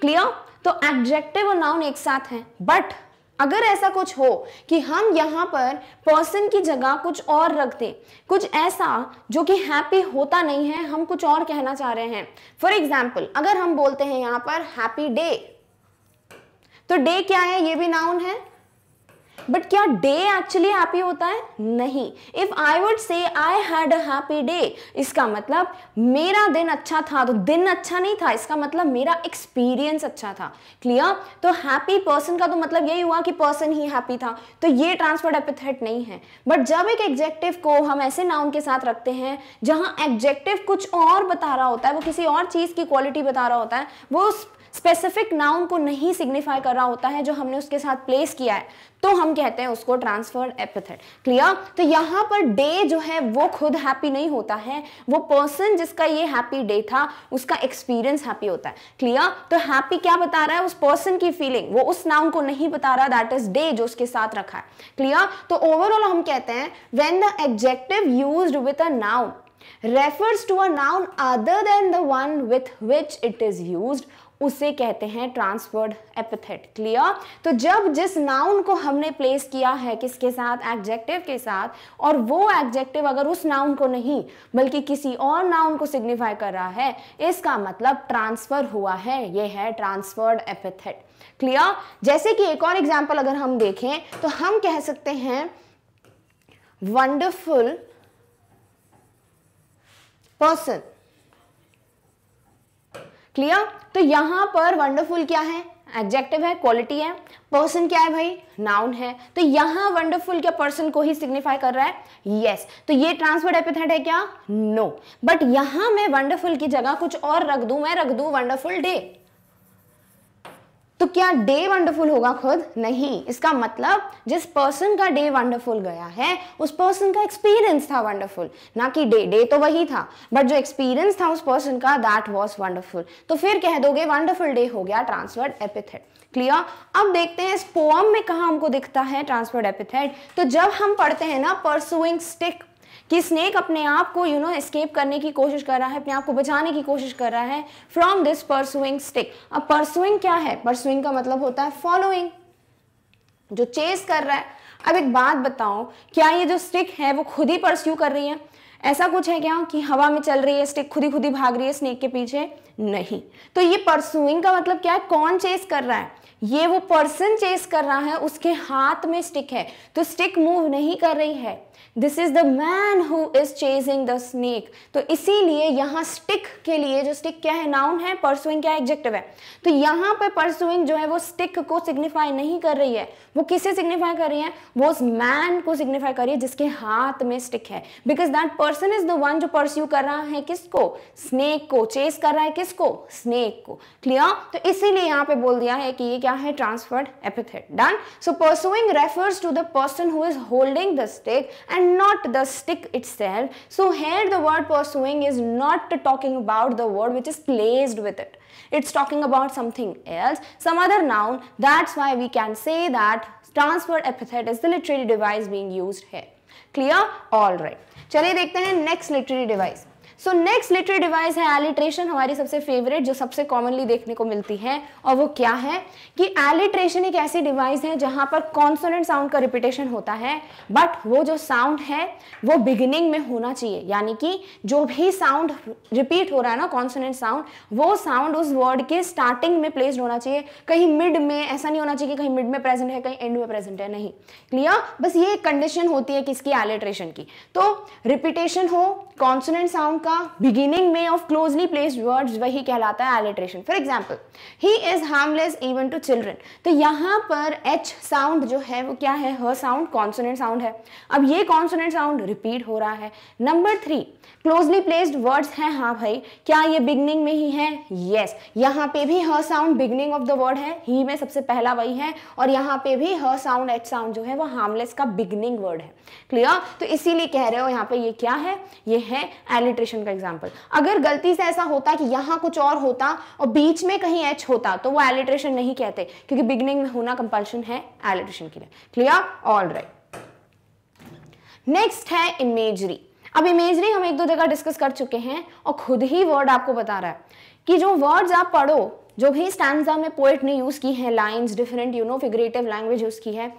क्लियर तो एडजेक्टिव और नाउन एक साथ है बट अगर ऐसा कुछ हो कि हम यहाँ पर पर्सन की जगह कुछ और रख दें कुछ ऐसा जो कि हैप्पी होता नहीं है हम कुछ और कहना चाह रहे हैं फॉर एग्जाम्पल अगर हम बोलते हैं यहां पर हैप्पी डे तो डे क्या है ये भी नाउन है बट क्या डे एक्चुअली हैप्पी होता है नहीं if I would say I had a happy day इसका मतलब मेरा दिन अच्छा था तो दिन अच्छा नहीं था इसका मतलब मेरा एक्सपीरियंस अच्छा था क्लियर तो हैप्पी पर्सन का तो मतलब यही हुआ कि पर्सन ही हैप्पी था तो ये ट्रांसफर्ड एपिथेट नहीं है बट जब एक एग्जेक्टिव को हम ऐसे नाउन के साथ रखते हैं जहां एग्जेक्टिव कुछ और बता रहा होता है वो किसी और चीज की क्वालिटी बता रहा होता है वो उस स्पेसिफिक नाउन को नहीं सिग्निफाई कर रहा होता है जो हमने उसके साथ प्लेस किया है तो हम कहते हैं उसको ट्रांसफर एपिथेट क्लियर तो यहाँ पर डे जो है वो खुद हैप्पी नहीं होता है वो पर्सन जिसका ये हैप्पी डे था उसका एक्सपीरियंस हैप्पी होता है क्लियर तो हैप्पी क्या बता रहा है उस पर्सन की फीलिंग वो उस नाउन को नहीं बता रहा दैट इज डे जो उसके साथ रखा है क्लियर तो ओवरऑल हम कहते हैं when the adjective use with a noun refers to a noun other than the one with which it is used उसे कहते हैं ट्रांसफर्ड एपिथेट क्लियर तो जब जिस नाउन को हमने प्लेस किया है किसके साथ एडजेक्टिव के साथ और वो एग्जेक्टिव अगर उस नाउन को नहीं बल्कि किसी और नाउन को सिग्निफाई कर रहा है इसका मतलब ट्रांसफर हुआ है ये है ट्रांसफर्ड एपिथेट क्लियर जैसे कि एक और एग्जाम्पल अगर हम देखें तो हम कह सकते हैं वंडरफुल पर्सन क्लियर तो यहां पर वंडरफुल क्या है एडजेक्टिव है क्वालिटी है पर्सन क्या है भाई नाउन है तो यहां वंडरफुल क्या पर्सन को ही सिग्निफाई कर रहा है यस yes. तो ये ट्रांसफर्ड एपिथेट है क्या नो no. बट यहां मैं वंडरफुल की जगह कुछ और रख दू मैं रख दू वंडरफुल डे तो क्या डे वंडरफुल होगा खुद नहीं इसका मतलब जिस पर्सन का डे वंडरफुल गया है उस पर्सन का एक्सपीरियंस था वंडरफुल ना कि डे डे तो वही था बट जो एक्सपीरियंस था उस पर्सन का दैट वॉज वंडरफुल तो फिर कह दोगे वंडरफुल डे हो गया ट्रांसफर्ड एपिथेट क्लियर अब देखते हैं इस पोअम में कहा हमको दिखता है ट्रांसफर्ड एपिथेट तो जब हम पढ़ते हैं ना परसुइंग स्टिक कि स्नेक अपने आप को यू नो एस्केप करने की कोशिश कर रहा है अपने आप को बचाने की कोशिश कर रहा है फ्रॉम दिस परसुइंग स्टिक अब परसुइंग क्या है परसुइंग का मतलब होता है फॉलोइंग जो चेस कर रहा है अब एक बात बताओ क्या ये जो स्टिक है वो खुद ही परस्यू कर रही है ऐसा कुछ है क्या कि हवा में चल रही है स्टिक खुद ही खुद ही भाग रही है स्नेक के पीछे नहीं तो ये परसुइंग का मतलब क्या है कौन चेस कर रहा है ये वो पर्सन चेस कर रहा है उसके हाथ में स्टिक है तो स्टिक मूव नहीं कर रही है this is the man who is chasing the snake तो इसीलिए यहां स्टिक के लिए जो स्टिक क्या है नाउन है परसुइंग क्या एग्जेक्टिव है तो यहां पे परसुइंग जो है वो स्टिक को सिग्निफाई नहीं कर रही है वो किसे सिग्निफाई कर रही है वो उस मैन को सिग्निफाई कर रही है जिसके हाथ में स्टिक है because that person is the one जो परस्यू कर रहा है किसको स्नेक को चेस कर रहा है किसको स्नेक को क्लियर तो इसीलिए यहां पे बोल दिया है कि ये क्या है transferred epithet done so pursuing refers to the person who is holding the stick and not the stick itself. So here the word pursuing is not talking about the word which is placed with it. It's talking about something else, some other noun. That's why we can say that transfer epithet is the literary device being used here. Clear? Alright. चलिए देखते हैं next literary device. So next literary device है alliteration हमारी सबसे favourite जो सबसे commonly देखने को मिलती है और वो क्या है कि एलिट्रेशन एक ऐसी डिवाइस है जहां पर कॉन्सोनेंट साउंड का रिपीटेशन होता है बट वो जो साउंड है वो बिगिनिंग में होना चाहिए यानी कि जो भी साउंड रिपीट हो रहा है ना कॉन्सोनेंट साउंड वो साउंड उस वर्ड के स्टार्टिंग में प्लेस्ड होना चाहिए कहीं मिड में ऐसा नहीं होना चाहिए कि कहीं मिड में प्रेजेंट है कहीं एंड में प्रेजेंट है नहीं क्लियर बस ये कंडीशन होती है किसकी एलिट्रेशन की तो रिपीटेशन हो कॉन्सोनेंट साउंड का बिगिनिंग में ऑफ क्लोजली प्लेस वर्ड्स वही कहलाता है alliteration for example he is harmless even to children तो यहाँ पर एच साउंड जो है वो क्या है हर साउंड कॉन्सोनेंट साउंड है अब ये कॉन्सोनेंट साउंड रिपीट हो रहा है number three closely placed words हैं हाँ भाई क्या ये बिगनिंग में ही है यस yes. यहाँ पे भी हर sound beginning of the word है ही में सबसे पहला वही है और यहाँ पे भी हर साउंड एच साउंड जो है वो हार्मलेस का बिगनिंग वर्ड है क्लियर तो इसीलिए कह रहे हो यहाँ पे ये क्या है ये है एलिट्रेशन का एग्जाम्पल अगर गलती से ऐसा होता कि यहाँ कुछ और होता और बीच में कहीं एच होता तो वो एलिट्रेशन नहीं कहते क्योंकि बिगनिंग में होना कंपल्शन है एलिट्रेशन के लिए क्लियर ऑल राइट नेक्स्ट है इमेजरी अब इमेजरी हम एक दो जगह डिस्कस कर चुके हैं और खुद ही वर्ड आपको बता रहा है कि जो वर्ड्स आप पढ़ो जो भी स्टैंडा में पोएट ने यूज़ की है lines different you know figurative language use की है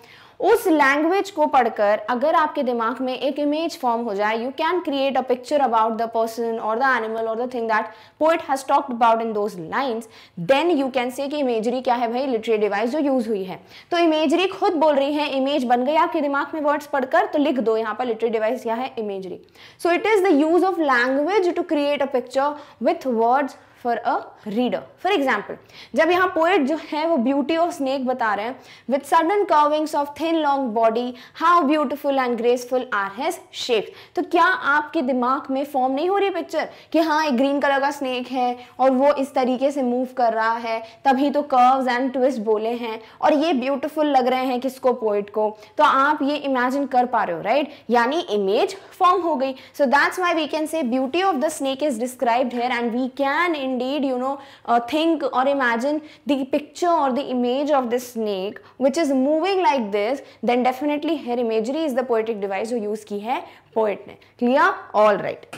उस लैंग्वेज को पढ़कर अगर आपके दिमाग में एक इमेज फॉर्म हो जाए you can create a picture about the person और द एनिमल और the thing that poet has talked about in those lines then you can say कि इमेजरी क्या है भाई लिटरेरी डिवाइस जो यूज हुई है तो इमेजरी खुद बोल रही है इमेज बन गई आपके दिमाग में वर्ड्स पढ़कर तो लिख दो यहाँ पर लिटरेरी डिवाइस क्या है imagery so it is the use of language to create a picture with words for a reader for example जब यहाँ पोएट जो है वो ब्यूटी ऑफ स्नेक बता रहे हैं with sudden curvings of thin long body how beautiful and graceful are his shape तो क्या आपके दिमाग में फॉर्म नहीं हो रही पिक्चर कि हाँ एक ग्रीन कलर का स्नेक है और वो इस तरीके से मूव कर रहा है तभी तो कर्व्स एंड ट्विस्ट बोले हैं और ये ब्यूटिफुल लग रहे हैं किसको पोएट को तो आप ये इमेजिन कर पा रहे हो राइट right? यानी इमेज फॉर्म हो गई so that's why we can say beauty of the snake is described here and we can in indeed you know uh, think or imagine the picture or the image of this snake which is moving like this then definitely her imagery is the poetic device who use ki hai poet ne clear all right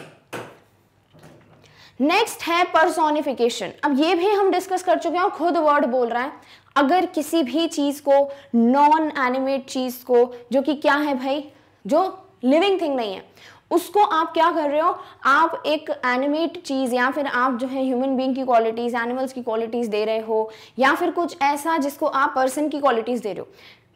next है personification अब ये भी हम discuss कर चुके हैं और खुद वर्ड बोल रहा है अगर किसी भी चीज़ को नॉन एनिमेट चीज़ को जो कि क्या है भाई जो लिविंग थिंग नहीं है उसको आप क्या कर रहे हो आप एक एनिमेट चीज़ या फिर आप जो है ह्यूमन बींग की क्वालिटीज़ एनिमल्स की क्वालिटीज़ दे रहे हो या फिर कुछ ऐसा जिसको आप पर्सन की क्वालिटीज़ दे रहे हो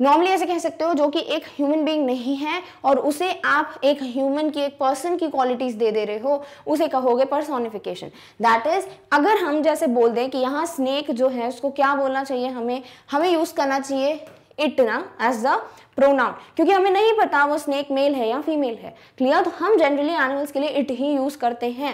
नॉर्मली ऐसे कह सकते हो जो कि एक ह्यूमन बीइंग नहीं है और उसे आप एक ह्यूमन की एक पर्सन की क्वालिटीज दे दे रहे हो उसे कहोगे पर्सोनिफिकेशन दैट इज अगर हम जैसे बोल दें कि यहाँ स्नेक जो है उसको क्या बोलना चाहिए हमें हमें यूज़ करना चाहिए इट ना एज द प्रोनाउन क्योंकि हमें नहीं पता वो स्नेक मेल है या फीमेल है क्लियर तो हम जनरली एनिमल्स के लिए इट ही यूज करते हैं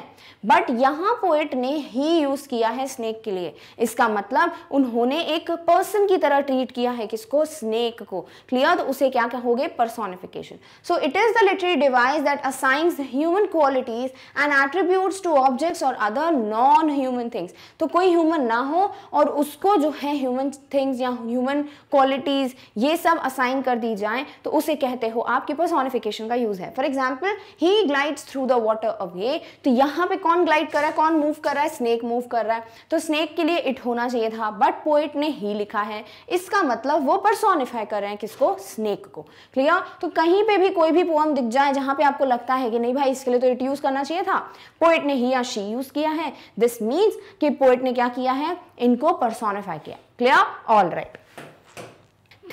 बट यहाँ पोएट ने ही यूज किया है स्नेक के लिए इसका मतलब उन्होंने एक पर्सन की तरह ट्रीट किया है किसको स्नेक को क्लियर तो उसे क्या कहोगे personification so it is the literary device that assigns human qualities and attributes to objects और अदर नॉन ह्यूमन थिंग्स तो कोई ह्यूमन ना हो और उसको जो है ह्यूमन थिंग्स या ह्यूमन क्वालिटीज ये सब असाइन कर दी दी जाए तो उसे कहते हो आपके पास ऑनिफिकेशन का यूज है for example he glide through the water away तो यहां पे कौन ग्लाइड कर रहा है कौन मूव कर रहा है स्नेक मूव कर रहा है तो स्नेक के लिए इट होना चाहिए था बट पोइट ने ही लिखा है इसका मतलब वो परसोनिफाई कर रहे हैं किसको स्नेक को क्लियर तो कहीं पे भी कोई भी पोम दिख जाए जहां पे आपको लगता है कि नहीं भाई इसके लिए तो इट यूज करना चाहिए था पोइट ने ही या शी यूज किया है दिस मीन्स कि पोइट ने क्या किया है इनको परसोनिफाई किया clear all right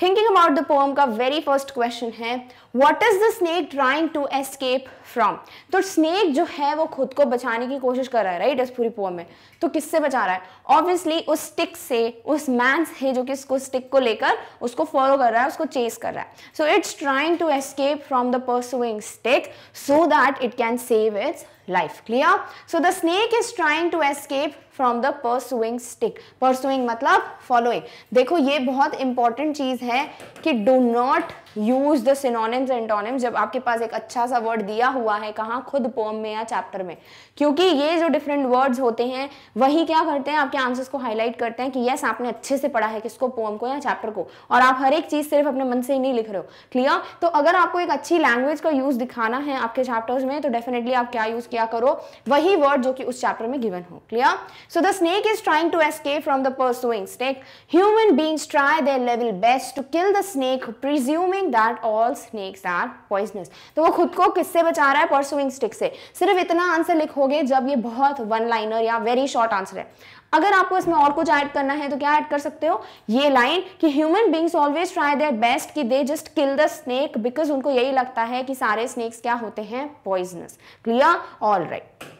thinking about the poem का वेरी फर्स्ट क्वेश्चन है what is the snake trying to escape from तो स्नेक जो है वो खुद को बचाने की कोशिश कर रहा है राइट इस पूरी पोम में तो किससे बचा रहा है ऑब्वियसली उस स्टिक से उस मैन से जो कि उसको स्टिक को लेकर उसको फॉलो कर रहा है उसको चेस कर रहा है so it's trying to escape from the pursuing stick so that it can save its life clear so the snake is trying to escape from the pursuing stick pursuing मतलब following देखो ये बहुत important चीज़ है कि do not use the synonyms antonyms जब आपके पास एक अच्छा सा वर्ड दिया हुआ है कहाँ खुद पोम में या चैप्टर में क्योंकि ये जो डिफरेंट वर्ड्स होते हैं वही क्या करते हैं आपके आंसर्स को हाईलाइट करते हैं कि यस आपने अच्छे से पढ़ा है किसको पोम को या चैप्टर को और आप हर एक चीज़ सिर्फ अपने मन से ही नहीं लिख रहे हो क्लियर तो अगर आपको एक अच्छी लैंग्वेज का यूज़ दिखाना है आपके चैप्टर्स में तो डेफिनेटली आप क्या यूज़ किया करो वही वर्ड जो कि उस चैप्टर में गिवन हो clear so the snake is trying to escape from the pursuing snake human beings try their level best to kill the snake presuming think that all snakes are poisonous तो वो खुद को किससे बचा रहा है परसुविंग स्टिक से सिर्फ इतना आंसर लिखोगे जब ये बहुत वन लाइनर या वेरी शॉर्ट आंसर है अगर आपको इसमें और कुछ ऐड करना है तो क्या ऐड कर सकते हो ये लाइन कि human beings always try their best कि they just kill the snake because उनको यही लगता है कि सारे स्नेक्स क्या होते हैं poisonous clear all right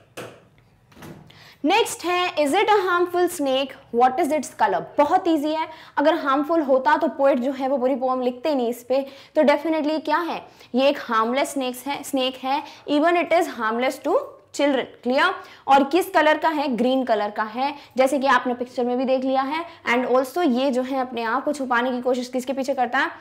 next है is it a harmful snake what is its colour बहुत ईजी है अगर हार्मफुल होता तो पोइट जो है वो पूरी पोम लिखते नहीं इस पर तो डेफिनेटली क्या है ये एक हार्मलेस स्नेक्स है स्नेक है even it is harmless to children clear और किस कलर का है ग्रीन कलर का है जैसे कि आपने पिक्चर में भी देख लिया है एंड ऑल्सो ये जो है अपने आप को छुपाने की कोशिश किसके पीछे करता है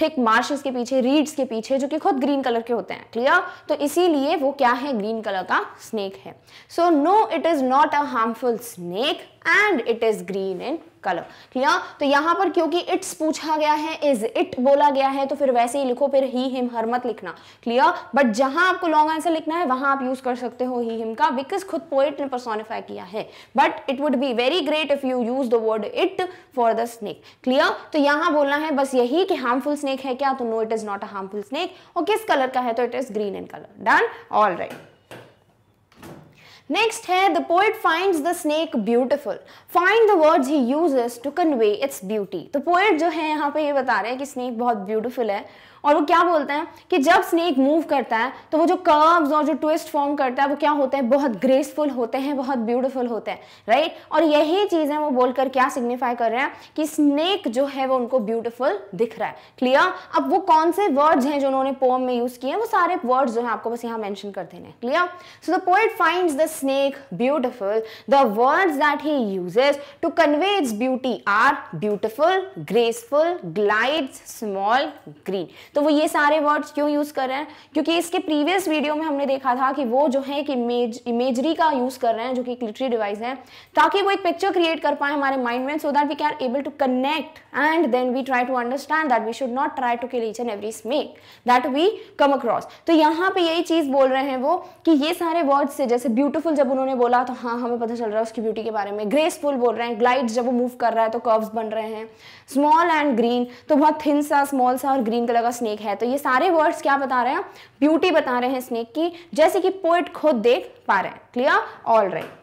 थिक मार्शेस के पीछे रीड्स के पीछे जो कि खुद ग्रीन कलर के होते हैं क्लियर तो इसीलिए वो क्या है ग्रीन कलर का स्नेक है so no it is not a harmful snake and it is green in colour ठीक है तो यहां पर क्योंकि इट्स पूछा गया है इज इट बोला गया है तो फिर वैसे ही लिखो फिर ही हिम हर मत लिखना क्लियर बट जहां आपको लॉन्ग आंसर लिखना है वहां आप यूज कर सकते हो ही हिम का बिकॉज खुद पोइट ने परसोनिफाई किया है but it would be very great if you use the word it for the snake clear तो यहां बोलना है बस यही कि हार्मफुल स्नेक है क्या तो no it is not a harmful snake और किस कलर का है तो it is green in colour done all right next है the poet find the snake beautiful find the word he uses to convey its beauty तो poet जो है यहाँ पे ये बता रहे हैं कि स्नेक बहुत ब्यूटिफुल है और वो क्या बोलते हैं कि जब स्नेक मूव करता है तो वो जो कर्व्स और जो ट्विस्ट फॉर्म करता है वो क्या होते हैं बहुत ग्रेसफुल होते हैं बहुत ब्यूटीफुल होते हैं राइट और यही चीज़ें वो बोलकर क्या सिग्निफाई कर रहे हैं कि स्नेक जो है वो उनको ब्यूटीफुल दिख रहा है क्लियर अब वो कौन से वर्ड्स हैं जो उन्होंने पोम में यूज़ किए हैं वो सारे वर्ड्स जो है आपको बस यहाँ मैंशन कर देने हैं clear so the poet find the snake beautiful the words that he uses to convey its beauty are beautiful graceful glides small green तो वो ये सारे वर्ड्स क्यों यूज़ कर रहे हैं क्योंकि इसके प्रीवियस वीडियो में हमने देखा था कि वो जो है कि इमेज इमेजरी का यूज़ कर रहे हैं जो कि एक लिटरी डिवाइस है ताकि वो एक पिक्चर क्रिएट कर पाए हमारे माइंड में so that we can able to connect and then we try to understand that we should not try to kill each and every snake that we come across तो यहाँ पे यही चीज़ बोल रहे हैं वो कि ये सारे वर्ड्स से जैसे ब्यूटीफुल जब उन्होंने बोला तो हाँ हमें पता चल रहा है उसकी ब्यूटी के बारे में ग्रेसफुल बोल रहे हैं ग्लाइड जब वो मूव कर रहा है तो कर्व्स बन रहे हैं स्मॉल एंड ग्रीन तो बहुत थिन सा स्मॉल सा और ग्रीन कलर का स्नेक है तो ये सारे वर्ड्स क्या बता रहे हैं ब्यूटी बता रहे हैं स्नेक की जैसे कि पोइट खुद देख पा रहे हैं क्लियर ऑल राइट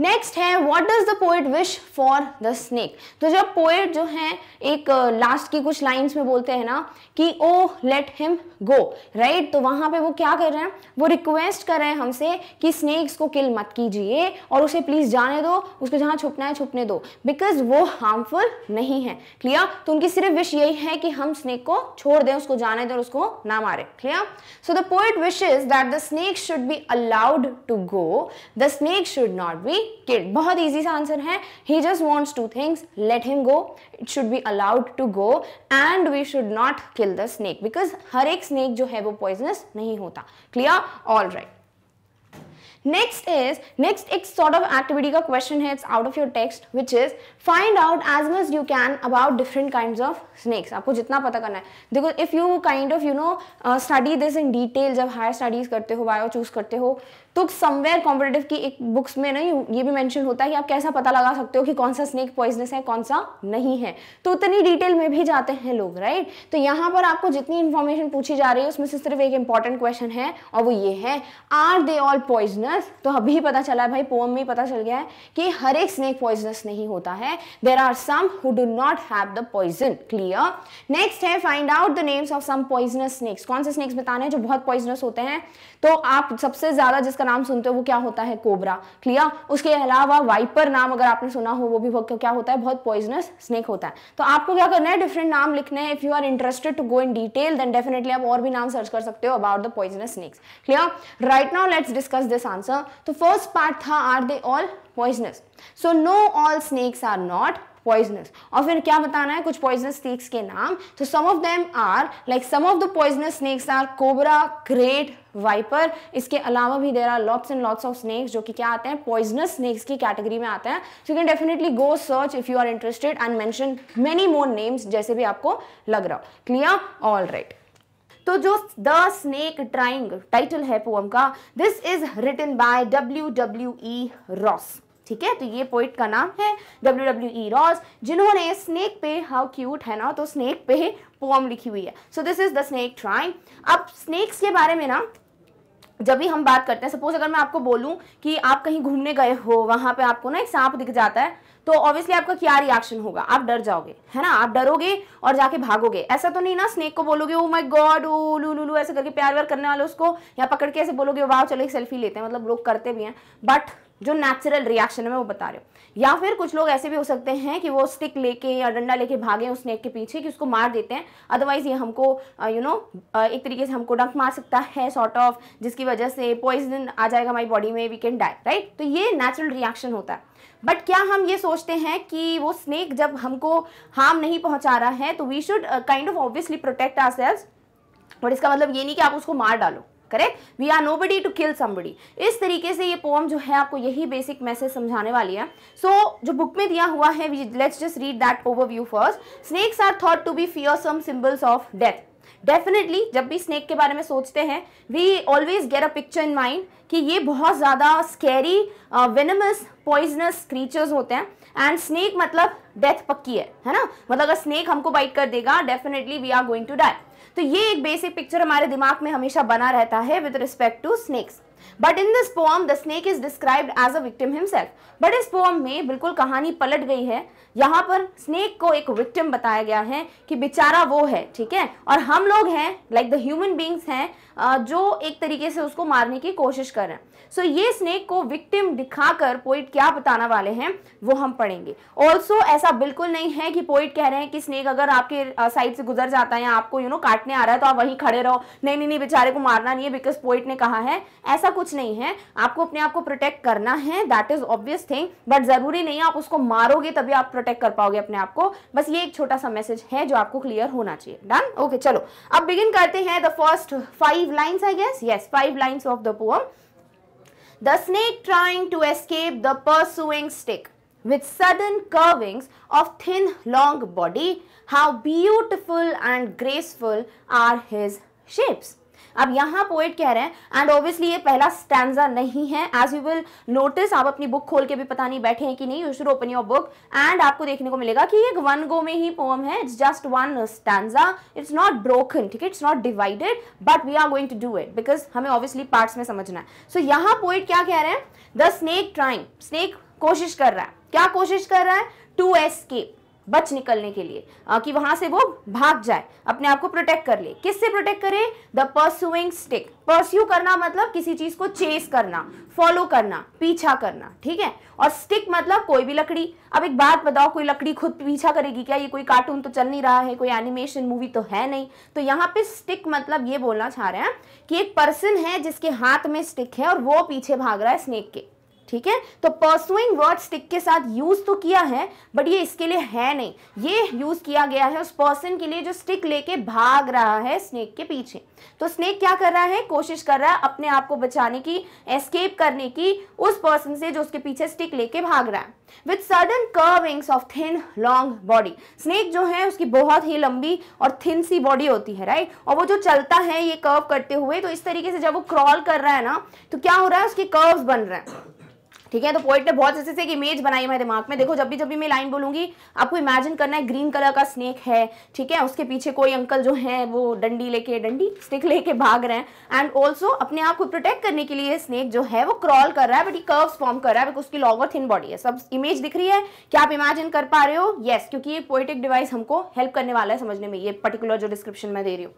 नेक्स्ट है what does the poet wish for the snake तो जब पोएट जो है एक लास्ट uh, की कुछ लाइंस में बोलते हैं ना कि oh let him go right तो वहां पे वो क्या कर रहे हैं वो रिक्वेस्ट कर रहे हैं हमसे कि स्नेक्स को किल मत कीजिए और उसे प्लीज़ जाने दो उसको जहां छुपना है छुपने दो बिकॉज वो हार्मफुल नहीं है क्लियर तो उनकी सिर्फ विश यही है कि हम स्नेक को छोड़ दें उसको जाने दें और उसको ना मारें clear so the wish wishes that the snake should be allowed to go the snake should not be killed बहुत ईजी सा आंसर है he just wants two things let him go it should be allowed to go and we should not kill the snake because हर एक स्नेक जो है वो poisonous नहीं होता clear all right next is next एक सॉर्ट ऑफ एक्टिविटी का क्वेश्चन है it's out of your text which is find out as much you can about different kind of snakes आपको जितना पता करना है देखो if you kind of you know study this in detail जब higher studies करते हो बायो चूज करते हो तो समवेयर कॉम्पिटेटिव की एक बुक्स में ना ये भी मेंशन होता है कि आप कैसा पता लगा सकते हो कि कौन सा स्नेक पॉइजनस है कौन सा नहीं है तो उतनी डिटेल में भी जाते हैं लोग राइट तो यहाँ पर आपको जितनी इन्फॉर्मेशन पूछी जा रही है उसमें से सिर्फ एक इंपॉर्टेंट क्वेश्चन है और वो ये है are they all poisonous poisonous तो अभी पता चला है भाई पोम में पता चल गया है कि हर एक स्नेक पॉइजनस नहीं होता है there are some who do not have the poison clear next है find out the names of some poisonous snakes कौन से स्नेक्स बताने हैं जो बहुत पॉइजनस होते हैं तो आप सबसे ज्यादा जिसका नाम सुनते हो वो क्या होता है कोबरा क्लियर उसके अलावा वाइपर नाम अगर आपने सुना हो वो भी वो क्या होता है बहुत पॉइजनस स्नेक होता है तो आपको क्या करना है डिफरेंट नाम लिखने हैं if you are interested to go in detail then definitely आप और भी नाम सर्च कर सकते हो about the poisonous snakes clear right now let's discuss this answer answer तो फर्स्ट पार्ट था are they all poisonous so no all snakes are not poisonous और फिर क्या बताना है कुछ पॉइजनस स्नेक्स के नाम तो some of them are like some of the poisonous snakes are cobra great viper इसके अलावा भी there are lots and lots of snakes जो कि क्या आते हैं पॉइजनस स्नेक्स की कैटेगरी में आते हैं so you can definitely go search if you are interested and mention many more names जैसे भी आपको लग रहा हो क्लियर ऑल राइट तो जो द स्नेक ड्राइंग टाइटल है पोअम का this is written by W W E Ross ठीक है तो ये पोइट का नाम है डब्ल्यू डब्ल्यू ई रॉस जिन्होंने स्नेक पे हाउ क्यूट है ना तो स्नेक पे पोअम लिखी हुई है so this is the snake trying अब स्नेक्स के बारे में ना जब भी हम बात करते हैं सपोज अगर मैं आपको बोलूं कि आप कहीं घूमने गए हो वहां पे आपको ना एक सांप दिख जाता है तो ऑब्वियसली आपका क्या रिएक्शन होगा आप डर जाओगे है ना आप डरोगे और जाके भागोगे ऐसा तो नहीं ना स्नेक को बोलोगे ओ माय गॉड ओ लू लू लू ऐसे करके प्यार व्यार करने वाले उसको या पकड़ के ऐसे बोलोगे वाह चलो एक सेल्फी लेते हैं मतलब लोग करते भी हैं बट जो नेचुरल रिएक्शन है मैं वो बता रही हूँ या फिर कुछ लोग ऐसे भी हो सकते हैं कि वो स्टिक लेके या डंडा लेके भागे उस स्नेक के पीछे कि उसको मार देते हैं अदरवाइज ये हमको यू uh, नो uh, एक तरीके से हमको डंक मार सकता है सॉर्ट sort ऑफ of, जिसकी वजह से पॉइजन आ जाएगा हमारी बॉडी में वी कैन डाई राइट तो ये नेचुरल रिएक्शन होता है बट क्या हम ये सोचते हैं कि वो स्नेक जब हमको हार्म नहीं पहुंचा रहा है तो we should kind of obviously protect ourselves और इसका मतलब ये नहीं कि आप उसको मार डालो correct we are nobody to kill somebody इस तरीके से ये पोम जो है आपको यही बेसिक मैसेज समझाने वाली है सो so, जो बुक में दिया हुआ है let's just read that overview first snakes are thought to be fearsome symbols of death definitely जब भी स्नेक के बारे में सोचते हैं we always get a picture in mind कि ये बहुत ज़्यादा स्कैरी वेनमस पॉइजनस क्रीचर्स होते हैं एंड स्नेक मतलब डेथ पक्की है है ना मतलब अगर स्नेक हमको बाइट कर देगा definitely we are going to die तो ये एक बेसिक पिक्चर हमारे दिमाग में हमेशा बना रहता है with respect to snakes but in this poem the snake is described as a victim himself but इस पोम में बिल्कुल कहानी पलट गई है यहाँ पर स्नेक को एक विक्टिम बताया गया है कि बेचारा वो है ठीक है और हम लोग हैं लाइक द ह्यूमन बींग्स हैं जो एक तरीके से उसको मारने की कोशिश कर रहे हैं सो ये स्नेक को विक्टिम दिखाकर पोइट क्या बताना वाले हैं वो हम पढ़ेंगे ऑल्सो ऐसा बिल्कुल नहीं है कि पोइट कह रहे हैं कि स्नेक अगर आपके साइड से गुजर जाता है आपको यू नो काटने आ रहा है तो आप वहीं खड़े रहो नहीं नहीं नहीं बेचारे को मारना नहीं है बिकॉज पोइट ने कहा है ऐसा कुछ नहीं है आपको अपने आप को प्रोटेक्ट करना है that is obvious thing but जरूरी नहीं आप उसको मारोगे तभी आप प्रोटेक्ट कर पाओगे अपने आप को बस ये एक छोटा सा मैसेज है जो आपको क्लियर होना चाहिए डन ओके okay, चलो अब बिगिन करते हैं the first five lines I guess yes five lines of the poem The snake trying to escape the pursuing stick with sudden curvings of thin long body, how beautiful and graceful are his shapes. अब यहाँ poet कह रहे हैं and obviously ये पहला stanza नहीं है as you will notice आप अपनी बुक खोल के भी पता नहीं बैठे हैं कि नहीं you should open your book and आपको देखने को मिलेगा कि ये वन गो में ही पोम है it's just one stanza it's not broken ठीक है it's not divided but we are going to do it because हमें ऑब्वियसली पार्ट्स में समझना है सो so, यहाँ पोइट क्या कह रहे हैं द स्नेक ट्राइंग स्नेक कोशिश कर रहा है क्या कोशिश कर रहा है टू एस्केप बच निकलने के लिए कि वहां से वो भाग जाए अपने आप को प्रोटेक्ट कर ले किससे प्रोटेक्ट करे द परस्यूइंग स्टिक परस्यू करना मतलब किसी चीज को चेस करना फॉलो करना पीछा करना ठीक है और स्टिक मतलब कोई भी लकड़ी अब एक बात बताओ कोई लकड़ी खुद पीछा करेगी क्या ये कोई कार्टून तो चल नहीं रहा है कोई एनिमेशन मूवी तो है नहीं तो यहाँ पे स्टिक मतलब ये बोलना चाह रहे हैं कि एक पर्सन है जिसके हाथ में स्टिक है और वो पीछे भाग रहा है स्नेक के ठीक है तो परसुइंग वर्ड स्टिक के साथ यूज तो किया है बट ये इसके लिए है नहीं ये यूज किया गया है उस पर्सन के लिए जो स्टिक लेके भाग रहा है स्नेक के पीछे तो स्नेक क्या कर रहा है कोशिश कर रहा है अपने आप को बचाने की एस्केप करने की उस पर्सन से जो उसके पीछे स्टिक लेके भाग रहा है with sudden curvings of thin long body snake जो है उसकी बहुत ही लंबी और थिन सी बॉडी होती है राइट और वो जो चलता है ये कर्व करते हुए तो इस तरीके से जब वो क्रॉल कर रहा है ना तो क्या हो रहा है उसके कर्व्स बन रहे हैं ठीक है तो पोइट ने बहुत अच्छे से एक इमेज बनाई मेरे दिमाग में देखो जब भी जब भी मैं लाइन बोलूंगी आपको इमेजिन करना है ग्रीन कलर का स्नेक है ठीक है उसके पीछे कोई अंकल जो है वो डंडी लेके डंडी स्टिक लेके भाग रहे हैं एंड ऑल्सो अपने आप को प्रोटेक्ट करने के लिए स्नेक जो है वो क्रॉल कर रहा है बट ये कर्व फॉर्म कर रहा है उसकी लॉग और थिन बॉडी है सब इमेज दिख रही है क्या आप इमेजिन कर पा रहे हो येस yes, क्योंकि ये पोइटिक डिवाइस हमको हेल्प करने वाला है समझने में ये पर्टिकुलर जो डिस्क्रिप्शन में दे रही हूँ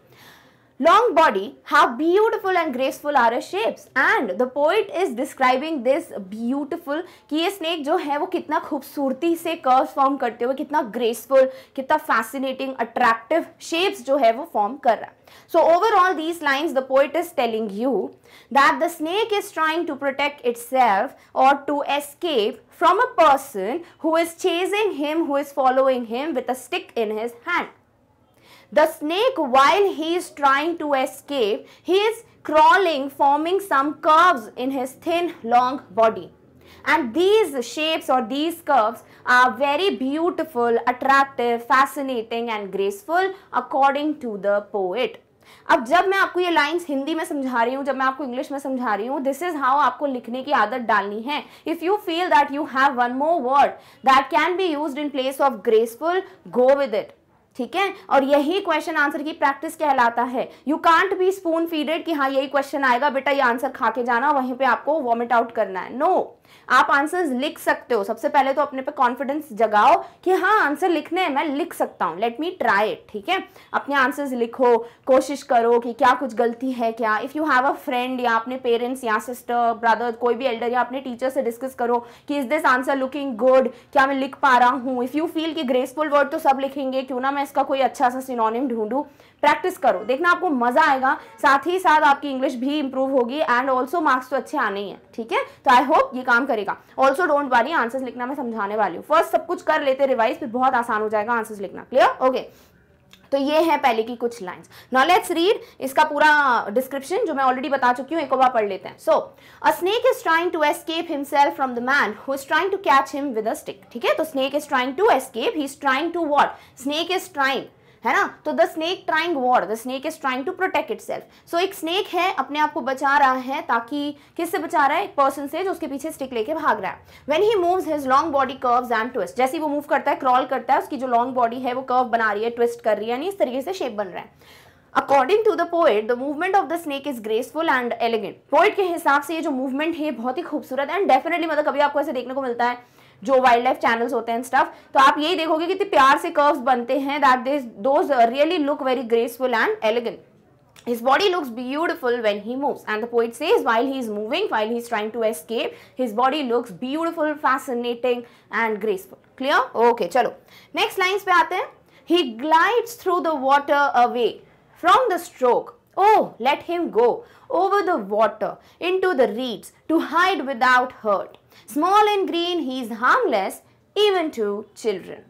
Long body, how beautiful and graceful are shapes. And the poet is describing this beautiful कि ये snake जो है वो कितना खूबसूरती से curves form करते हुए कितना graceful, कितना fascinating, attractive shapes जो है वो form कर रहा So overall these lines the poet is telling you that the snake is trying to protect itself or to escape from a person who is chasing him, who is following him with a stick in his hand. The snake while he is trying to escape, he is crawling forming some curves in his thin long body. And these shapes or these curves are very beautiful, attractive, fascinating and graceful according to the poet. अब जब मैं आपको ये lines Hindi में समझा रही हूँ जब मैं आपको इंग्लिश में समझा रही हूँ दिस इज हाउ आपको लिखने की आदत डालनी है if you feel that you have one more word that can be used in place of graceful go with it ठीक है और यही क्वेश्चन आंसर की प्रैक्टिस कहलाता है you can't be spoon feeded कि हाँ यही क्वेश्चन आएगा बेटा ये आंसर खा के जाना वहीं पे आपको वॉमिट आउट करना है नो no. आप आंसर्स लिख सकते हो सबसे पहले तो अपने पे कॉन्फिडेंस जगाओ कि हाँ आंसर लिखने हैं मैं लिख सकता हूँ लेट मी ट्राई इट ठीक है अपने आंसर्स लिखो कोशिश करो कि क्या कुछ गलती है क्या if you have a friend या अपने पेरेंट्स या सिस्टर ब्रदर कोई भी एल्डर या अपने टीचर से डिस्कस करो कि is this answer looking good क्या मैं लिख पा रहा हूँ इफ़ यू फील कि ग्रेसफुल वर्ड तो सब लिखेंगे क्यों ना मैं इसका कोई अच्छा सा सिनोनिम ढूंढूँ प्रैक्टिस करो देखना आपको मजा आएगा साथ ही साथ आपकी इंग्लिश भी इंप्रूव होगी एंड ऑल्सो मार्क्स तो अच्छे आने ही है ठीक है तो आई होप ये काम करेगा ऑल्सो डोंट वारी आंसर्स लिखना मैं समझाने वाली हूँ फर्स्ट सब कुछ कर लेते रिवाइज फिर बहुत आसान हो जाएगा आंसर्स लिखना क्लियर ओके तो ये है पहले की कुछ लाइंस नॉ लेट्स रीड इसका पूरा डिस्क्रिप्शन जो मैं ऑलरेडी बता चुकी हूँ एक बार पढ़ लेते हैं so a snake is trying to escape himself from the man who is trying to catch him with a stick ठीक है तो snake is trying to escape he is trying to what snake is trying है ना तो the snake trying war the snake is trying to protect it so एक snake है अपने आप को बचा रहा है ताकि किससे बचा रहा है एक पर्सन से जो उसके पीछे स्टिक लेके भाग रहा है when he move his long body curve and twist जैसे वो मूव करता है क्रॉल करता है उसकी जो लॉन्ग बॉडी है वो कर्व बना रही है ट्विस्ट कर रही है यानी इस तरीके से शेप बन रहा है according to the poet the movement of the snake is graceful and elegant poet के हिसाब से ये जो मूवमेंट है बहुत ही खूबसूरत एंड डेफिनेटली मतलब कभी आपको ऐसे देखने को मिलता है जो वाइल्ड लाइफ चैनल्स होते हैं स्टफ तो आप यही देखोगे कितने प्यार से कर्व्स बनते हैं that this does really look very graceful and elegant His body looks beautiful when he moves and the poet says while he is moving, while he is trying to escape, his body looks beautiful, fascinating and graceful. Clear? Okay, चलो. Next lines पे आते हैं. He glides through the water away from the stroke Oh, let him go over the water, into the reeds, to hide without hurt. Small and green, he is harmless, even to children.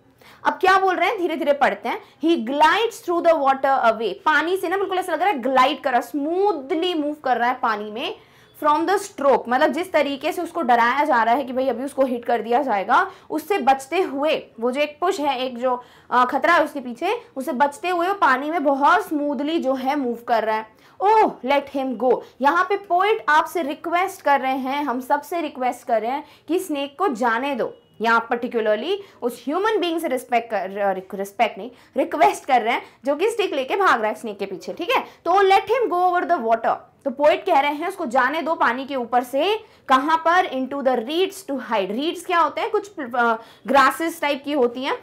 अब क्या बोल रहे हैं धीरे धीरे पढ़ते हैं he glides through the water away पानी से ना बिल्कुल ऐसा लग रहा है ग्लाइड कर रहा है स्मूथली मूव कर रहा है पानी में फ्रॉम द स्ट्रोक मतलब जिस तरीके से उसको डराया जा रहा है कि भाई अभी उसको हिट कर दिया जाएगा उससे बचते हुए वो जो एक पुश है एक जो खतरा है उसके पीछे उससे बचते हुए वो पानी में बहुत स्मूदली जो है मूव कर रहा है ओह लेट हिम गो यहाँ पे पोइट आपसे रिक्वेस्ट कर रहे हैं हम सबसे रिक्वेस्ट कर रहे हैं कि स्नेक को जाने दो या पर्टिकुलरली उस ह्यूमन बींग से रिस्पेक्ट कर रिस्पेक्ट uh, नहीं रिक्वेस्ट कर रहे हैं जो कि स्टिक लेके भाग रहा है स्नेक के पीछे ठीक है तो let him go over the water तो पोइट कह रहे हैं उसको जाने दो पानी के ऊपर से कहां पर into the reeds to hide reeds क्या होते हैं कुछ ग्रासेस uh, टाइप की होती हैं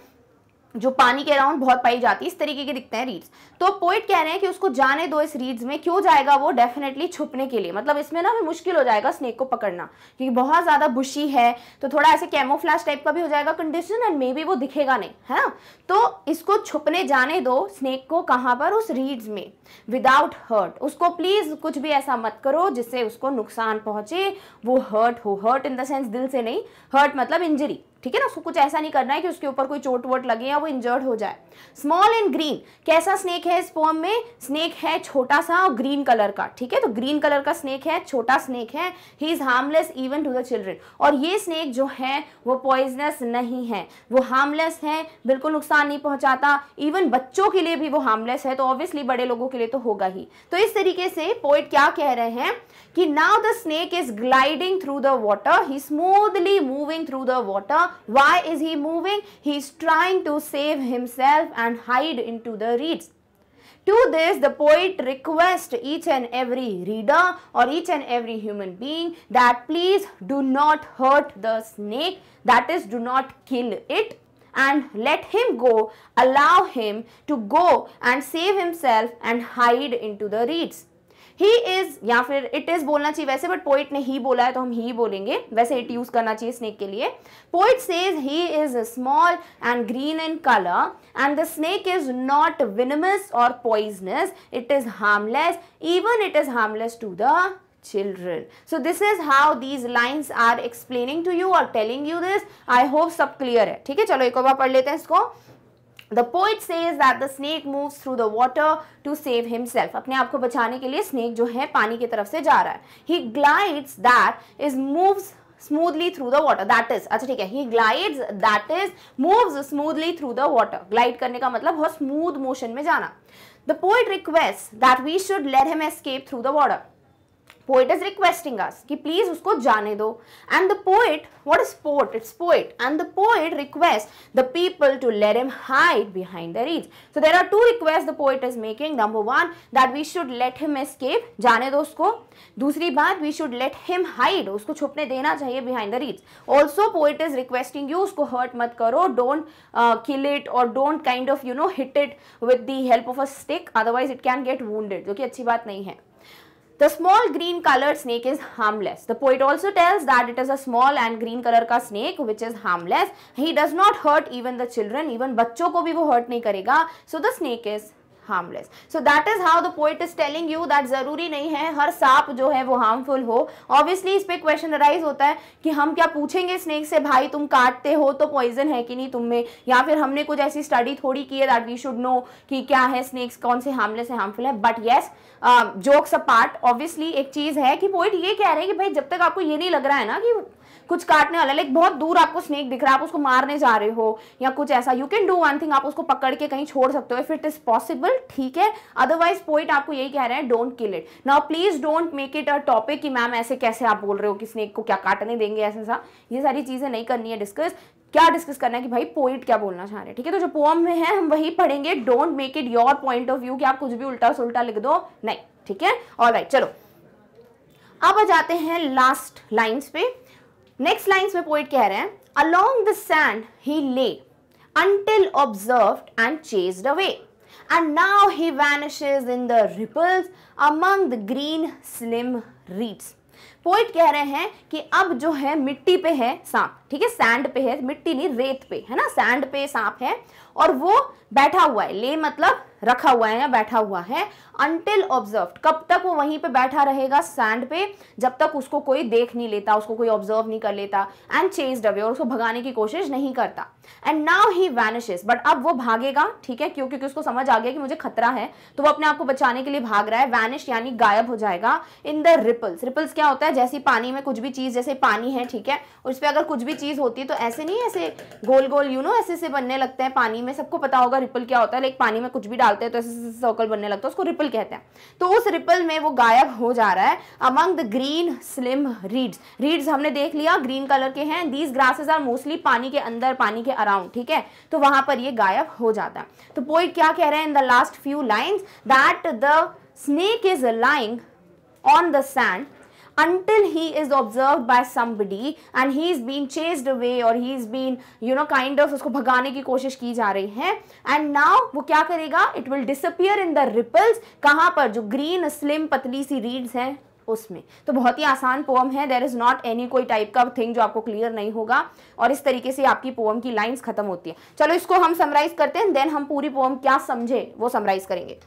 जो पानी के अराउंड बहुत पाई जाती है इस तरीके के दिखते हैं रीड्स तो पोइट कह रहे हैं कि उसको जाने दो इस रीड्स में क्यों जाएगा वो डेफिनेटली छुपने के लिए मतलब इसमें ना भी मुश्किल हो जाएगा स्नेक को पकड़ना क्योंकि बहुत ज़्यादा बुशी है तो थोड़ा ऐसे कैमोफ्लैश टाइप का भी हो जाएगा कंडीशन एंड मे बी वो दिखेगा नहीं है ना तो इसको छुपने जाने दो स्नेक को कहाँ पर उस रीड्स में विदाउट हर्ट उसको प्लीज़ कुछ भी ऐसा मत करो जिससे उसको नुकसान पहुंचे वो हर्ट हो हर्ट इन द सेंस दिल से नहीं हर्ट मतलब इंजरी ठीक है ना उसको कुछ ऐसा नहीं करना है कि उसके ऊपर कोई चोट वोट लगे या वो इंजर्ड हो जाए स्मॉल एंड ग्रीन कैसा स्नेक है इस पोम में स्नेक है छोटा सा और ग्रीन कलर का ठीक है तो ग्रीन कलर का स्नेक है छोटा स्नेक है he is harmless even to the children और ये स्नेक जो है वो पॉइजनस नहीं है वो हार्मलेस है बिल्कुल नुकसान नहीं पहुंचाता इवन बच्चों के लिए भी वो हार्मलेस है तो ऑब्वियसली बड़े लोगों के लिए तो होगा ही तो इस तरीके से पोइट क्या कह रहे हैं कि now the snake is gliding through the water. He's smoothly moving through the water. Why is he moving? He's trying to save himself and hide into the reeds. To this, the poet requests each and every reader or each and every human being that please do not hurt the snake, that is, do not kill it and let him go, allow him to go and save himself and hide into the reeds. He is या फिर it is बोलना चाहिए वैसे but poet ने ही बोला है तो हम ही बोलेंगे वैसे इट यूज करना चाहिए स्नेक के लिए poet says he is small and green in colour and the snake is not venomous और poisonous it is harmless even it is harmless to the children so this is how these lines are explaining to you or telling you this i hope sab clear hai theek hai chalo ek baar पढ़ लेते हैं इसको the poet says that the snake moves through the water to save himself अपने आप को बचाने के लिए स्नेक जो है पानी की तरफ से जा रहा है he glides that is moves smoothly through the water that is अच्छा ठीक है he glides that is moves smoothly through the water glide करने का मतलब बहुत स्मूथ मोशन में जाना the poet request that we should let him escape through the water poet is requesting us कि please उसको जाने दो and the poet what is poet it's poet and the poet requests the people to let him hide behind the reeds so there are two requests the poet is making number one that we should let him escape जाने दो उसको दूसरी बात we should let him hide उसको छुपने देना चाहिए behind the reeds also poet is requesting you उसको hurt मत करो don't uh, kill it or don't kind of you know hit it with the help of a stick otherwise it can get wounded जो कि अच्छी बात नहीं है The small green colored snake is harmless. The poet also tells that it is a small and green color का snake which is harmless. He does not hurt even the children. Even बच्चों को भी वो hurt नहीं करेगा. So the snake is harmless so that is how the poet is telling you that जरूरी नहीं है हर सांप जो है वो हार्मफुल हो ऑब्वियसली इस पे क्वेश्चन अराइज होता है कि हम क्या पूछेंगे स्नेक से भाई तुम काटते हो तो पॉइजन है कि नहीं तुम में या फिर हमने कुछ ऐसी स्टडी थोड़ी की है दैट वी शुड नो कि क्या है स्नेक्स कौन से हार्मलेस है हार्मफुल है but yes jokes apart obviously एक चीज है कि पोइट ये कह रहे हैं कि भाई जब तक आपको ये नहीं लग रहा है ना कि कुछ काटने वाला लाइक बहुत दूर आपको स्नेक दिख रहा है आप उसको मारने जा रहे हो या कुछ ऐसा you can do one thing आप उसको पकड़ के कहीं छोड़ सकते हो इफ इट इज पॉसिबल ठीक है अदरवाइज पोइट आपको यही कह रहे हैं don't kill it now please don't make it a topic कि मैम ऐसे कैसे आप बोल रहे हो कि स्नेक को क्या काटने देंगे ऐसे ऐसा ये सारी चीज़ें नहीं करनी है डिस्कस क्या डिस्कस करना है कि भाई पोइट क्या बोलना चाह रहे हैं ठीक है तो जो पोम में है हम वही पढ़ेंगे don't make it your point of view कि आप कुछ भी उल्टा सुल्टा लिख दो नहीं ठीक है ऑल राइट चलो अब आ जाते हैं लास्ट लाइन्स पे नेक्स्ट लाइन्स में पोइट कह रहे हैं along the sand he lay until observe and chased away and now he vanishes in the ripples among the green slim reeds poet कह रहे हैं कि अब जो है मिट्टी पे है सांप ठीक है सैंड पे है मिट्टी नहीं रेत पे है ना सैंड पे सांप है और वो बैठा हुआ है ले मतलब रखा हुआ है या बैठा हुआ है अनटिल ऑब्जर्व कब तक वो वहीं पे बैठा रहेगा सैंड पे जब तक उसको कोई देख नहीं लेता उसको कोई ऑब्जर्व नहीं कर लेता एंड चेज डबे और उसको भगाने की कोशिश नहीं करता and now he vanishes but अब वो भागेगा ठीक है क्यों क्योंकि उसको समझ आ गया कि मुझे खतरा है तो वो अपने आप को बचाने के लिए भाग रहा है वैनिश यानी गायब हो जाएगा इन द रिपल्स रिपल्स क्या होता है जैसे पानी में कुछ भी चीज़ जैसे पानी है ठीक है उस पर अगर कुछ भी चीज़ होती है तो ऐसे नहीं ऐसे गोल गोल यू नो ऐसे से बनने लगते हैं पानी में में सबको पता होगा रिपल क्या होता है लाइक पानी में कुछ भी डालते हैं तो ऐसे सर्कल बनने लगता है उसको रिपल कहते हैं तो उस रिपल में वो गायब हो जा रहा है among the green slim reeds reeds हमने देख लिया ग्रीन कलर के हैं दीज ग्रासेज आर मोस्टली पानी के अंदर पानी के अराउंड ठीक है तो वहां पर ये गायब हो जाता है तो पोइट क्या कह रहे हैं in the last few lines that the snake is lying on the sand until he is observed by somebody and he is being chased away or he is being you know kind of usko bhagane ki koshish ki ja rahi hai and now wo kya karega it will disappear in the ripples kahan par jo green slim patli si reeds hain उसमें तो बहुत ही आसान poem है there is not any कोई type का thing जो आपको clear नहीं होगा और इस तरीके से आपकी पोम की लाइंस खत्म होती है चलो इसको हम समराइज करते हैं देन हम पूरी पोम क्या समझे वो समराइज करेंगे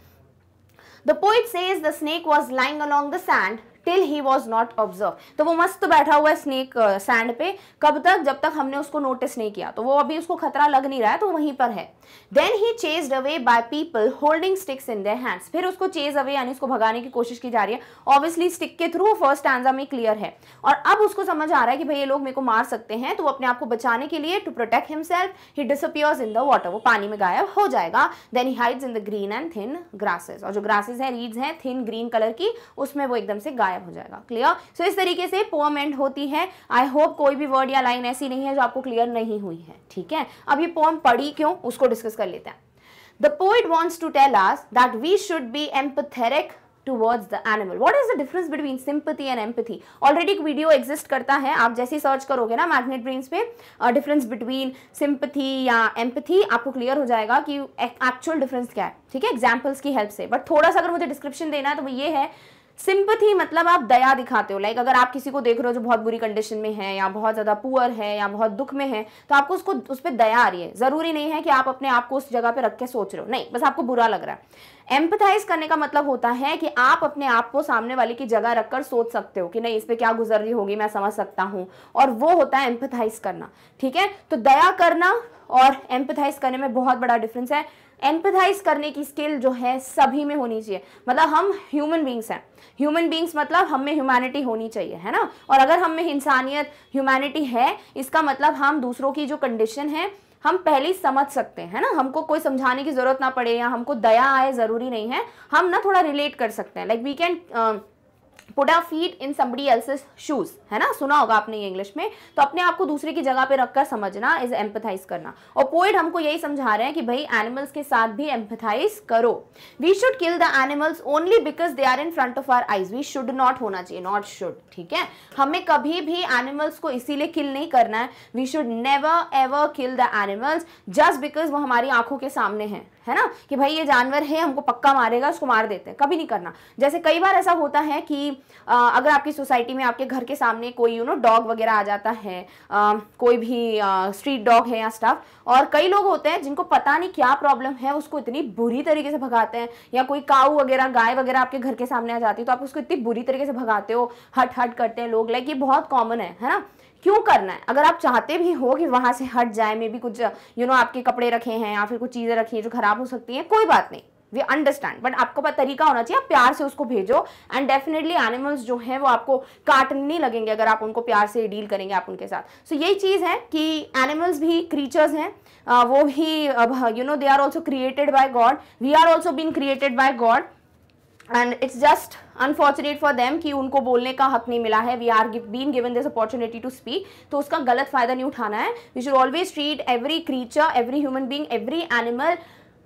the poet says the snake was lying along the sand till he was not observe तो वो मस्त बैठा हुआ है स्नेक सैंड uh, पे कब तक जब तक हमने उसको नोटिस नहीं किया तो वो अभी उसको खतरा लग नहीं रहा है तो वहीं पर है then he chase away by people holding sticks in their hands फिर उसको चेज अवे यानी उसको भगाने की कोशिश की जा रही है ऑब्वियसली स्टिक के थ्रू फर्स्ट आंसर में क्लियर है और अब उसको समझ आ रहा है कि भाई ये लोग मेरे को मार सकते हैं तो वो अपने आप को बचाने के लिए to protect himself he disappears in the water वो पानी में गायब हो जाएगा then he hides in the green and thin grasses और जो ग्रासेस है रीड्स हैं थिन ग्रीन कलर की उसमें वो एकदम से गायब गायब हो जाएगा क्लियर सो so, इस तरीके से पोअम एंड होती है आई होप कोई भी वर्ड या लाइन ऐसी नहीं है जो आपको क्लियर नहीं हुई है ठीक है अब ये पोअम पढ़ी क्यों उसको डिस्कस कर लेते हैं the poet wants to tell us that we should be empathetic towards the animal. What is the difference between sympathy and empathy? Already एक वीडियो एग्जिस्ट करता है आप जैसे सर्च करोगे ना मैग्नेट ब्रेन्स पे डिफरेंस बिटवीन सिंपथी या empathy आपको क्लियर हो जाएगा कि एक्चुअल डिफरेंस क्या है ठीक है एग्जाम्पल्स की हेल्प से बट थोड़ा सा अगर मुझे डिस्क्रिप्शन देना है तो वो ये है सिंपथी मतलब आप दया दिखाते हो लाइक अगर आप किसी को देख रहे हो जो बहुत बुरी कंडीशन में है या बहुत ज़्यादा पुअर है या बहुत दुख में है तो आपको उसको उस पर दया आ रही है ज़रूरी नहीं है कि आप अपने आप को उस जगह पर रख के सोच रहे हो नहीं बस आपको बुरा लग रहा है एम्पथाइज करने का मतलब होता है कि आप अपने आप को सामने वाले की जगह रखकर सोच सकते हो कि नहीं इस पर क्या गुजर रही होगी मैं समझ सकता हूँ और वो होता है एम्पथाइज करना ठीक है तो दया करना और एम्पथाइज करने में बहुत बड़ा डिफरेंस है एम्पथाइज करने की स्किल जो है सभी में होनी चाहिए मतलब हम ह्यूमन बींग्स हैं ह्यूमन बींग्स मतलब हम में ह्यूमैनिटी होनी चाहिए है ना और अगर हम में इंसानियत ह्यूमैनिटी है इसका मतलब हम दूसरों की जो कंडीशन है हम पहले ही समझ सकते हैं ना हमको कोई समझाने की ज़रूरत ना पड़े या हमको दया आए ज़रूरी नहीं है हम ना थोड़ा रिलेट कर सकते हैं like we can put a feet in somebody else shoes है ना सुना होगा आपने ये इंग्लिश में तो अपने आप को दूसरे की जगह पे रखकर समझना इज एम्पथाइज करना और पोइट हमको यही समझा रहे हैं कि भाई एनिमल्स के साथ भी एम्पथाइज करो we should kill the animals only because they are in front of our eyes we should not होना चाहिए नॉट शुड ठीक है हमें कभी भी एनिमल्स को इसीलिए किल नहीं करना है we should never ever kill the animals just because वो हमारी आंखों के सामने है है ना कि भाई ये जानवर है हमको पक्का मारेगा उसको मार देते हैं कभी नहीं करना जैसे कई बार ऐसा होता है कि आ, अगर आपकी सोसाइटी में आपके घर के सामने सामने कोई यू नो डॉग वगैरह आ जाता है आ, कोई भी स्ट्रीट डॉग है या स्टाफ और कई लोग होते हैं जिनको पता नहीं क्या प्रॉब्लम है उसको इतनी बुरी तरीके से भगाते हैं या कोई काऊ वगैरह गाय वगैरह आपके घर के सामने आ जाती है तो आप उसको इतनी बुरी तरीके से भगाते हो हट हट करते हैं लोग लाइक ये बहुत कॉमन है है ना क्यों करना है अगर आप चाहते भी हो कि वहाँ से हट जाए मे भी कुछ यू you नो know, आपके कपड़े रखे हैं या फिर कुछ चीज़ें रखी हैं जो खराब हो सकती हैं कोई बात नहीं वी अंडरस्टैंड बट आपको पास तरीका होना चाहिए आप प्यार से उसको भेजो एंड डेफिनेटली एनिमल्स जो हैं वो आपको काटने नहीं लगेंगे अगर आप उनको प्यार से डील करेंगे आप उनके साथ सो so, यही चीज़ है कि एनिमल्स भी क्रीचर्स हैं uh, वो भी you know they are also created by God we are also been created by God and it's just unfortunate for them कि उनको बोलने का हक नहीं मिला है we are been given this opportunity to speak तो उसका गलत फायदा नहीं उठाना है we should always treat every creature every human being every animal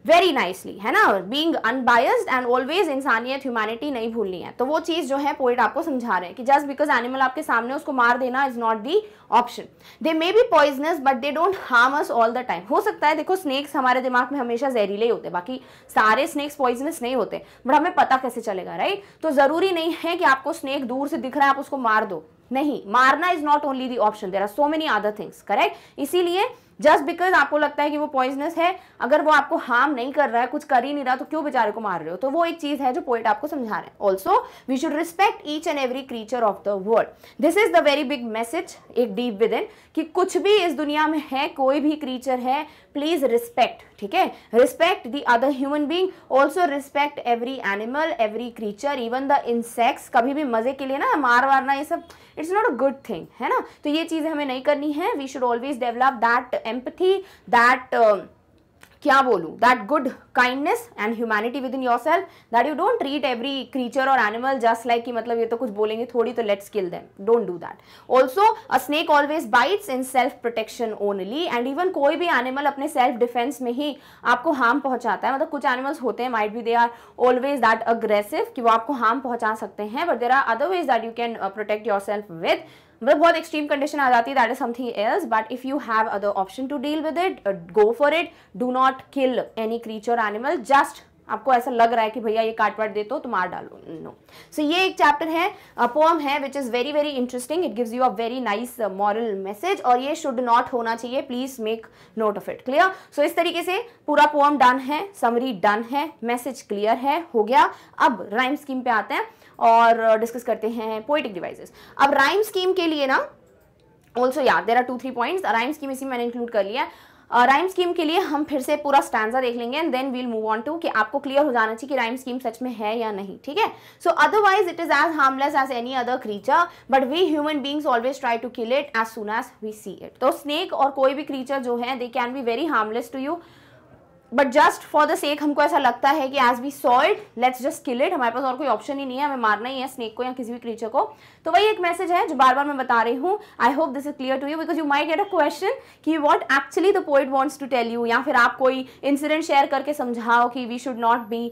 very nicely है ना बींग अनबायस्ड एंड ऑलवेज इंसानियत ह्यूमैनिटी नहीं भूलनी है तो वो चीज़ जो है पोइट आपको समझा रहे हैं कि जस्ट बिकॉज एनिमल आपके सामने उसको मार देना is not the option they may be poisonous but they don't harm us all the time हो सकता है देखो स्नेक्स हमारे दिमाग में हमेशा जहरीले होते हैं बाकी सारे स्नेक्स पॉइजनस नहीं होते बट हमें पता कैसे चलेगा राइट तो ज़रूरी नहीं है कि आपको स्नेक दूर से दिख रहा है आप उसको मार दो नहीं मारना is not only the option there are so many other things correct इसीलिए जस्ट बिकॉज आपको लगता है कि वो पॉइजनस है अगर वो आपको हार्म नहीं कर रहा है कुछ कर ही नहीं रहा तो क्यों बेचारे को मार रहे हो तो वो एक चीज है जो पोइट आपको समझा रहे हैं also we should respect each and every creature of the world this is the very big message एक डीप विद इन कि कुछ भी इस दुनिया में है कोई भी क्रीचर है प्लीज रिस्पेक्ट ठीक है respect the other human being also respect every animal every creature even the insects कभी भी मजे के लिए ना मार वारना ये सब it's not a good thing है ना तो ये चीज़ हमें नहीं करनी है we should always develop that empathy that क्या बोलूँ that good kindness and humanity within yourself that you don't treat every creature और एनिमल जस्ट लाइक कि मतलब ये तो कुछ बोलेंगे थोड़ी तो let's kill them don't do that also a snake always bites in self protection only and even कोई भी एनिमल अपने सेल्फ डिफेंस में ही आपको हार्म पहुंचाता है मतलब कुछ एनिमल्स होते हैं might be they are always that aggressive कि वो आपको हार्म पहुंचा सकते हैं but there are other ways that you can protect yourself with मतलब बहुत एक्सट्रीम कंडीशन आ जाती है that is something else but if you have other option to deal with it go for it do not kill any creature animal just आपको ऐसा लग रहा है कि भैया ये काट वाट दे तो तुम मार डालो नो सो ये एक चैप्टर है पोम है which is very very interesting it gives you a very nice moral message और ये शुड नॉट होना चाहिए please make note of it clear so इस तरीके से पूरा पोम डन है समरी डन है मैसेज क्लियर है हो गया अब राइम स्कीम पे आते हैं और डिस्कस uh, करते हैं पोइटिक डिवाइसेस अब राइम स्कीम के लिए ना ऑल्सो याद there are two three points rhyme scheme इसी मैंने इंक्लूड कर लिया राइम uh, स्कीम के लिए हम फिर से पूरा स्टैंडा देख लेंगे and then we'll move on to कि आपको क्लियर हो जाना चाहिए कि राइम स्कीम सच में है या नहीं ठीक है so otherwise it is as harmless as any other creature but we human beings always try to kill it as soon as we see it तो स्नेक और कोई भी क्रीचर जो है they can be very harmless to you but just for the sake हमको ऐसा लगता है कि एज वी सॉल्ट लेट्स जस्ट किल इट हमारे पास और कोई ऑप्शन ही नहीं है हमें मारना ही है स्नेक को या किसी भी क्रीचर को तो वही एक मैसेज है जो बार बार मैं बता रही हूँ I hope this is clear to you because you may get a question कि what actually the poet wants to tell you या फिर आप कोई इंसिडेंट शेयर करके समझाओ कि we should not be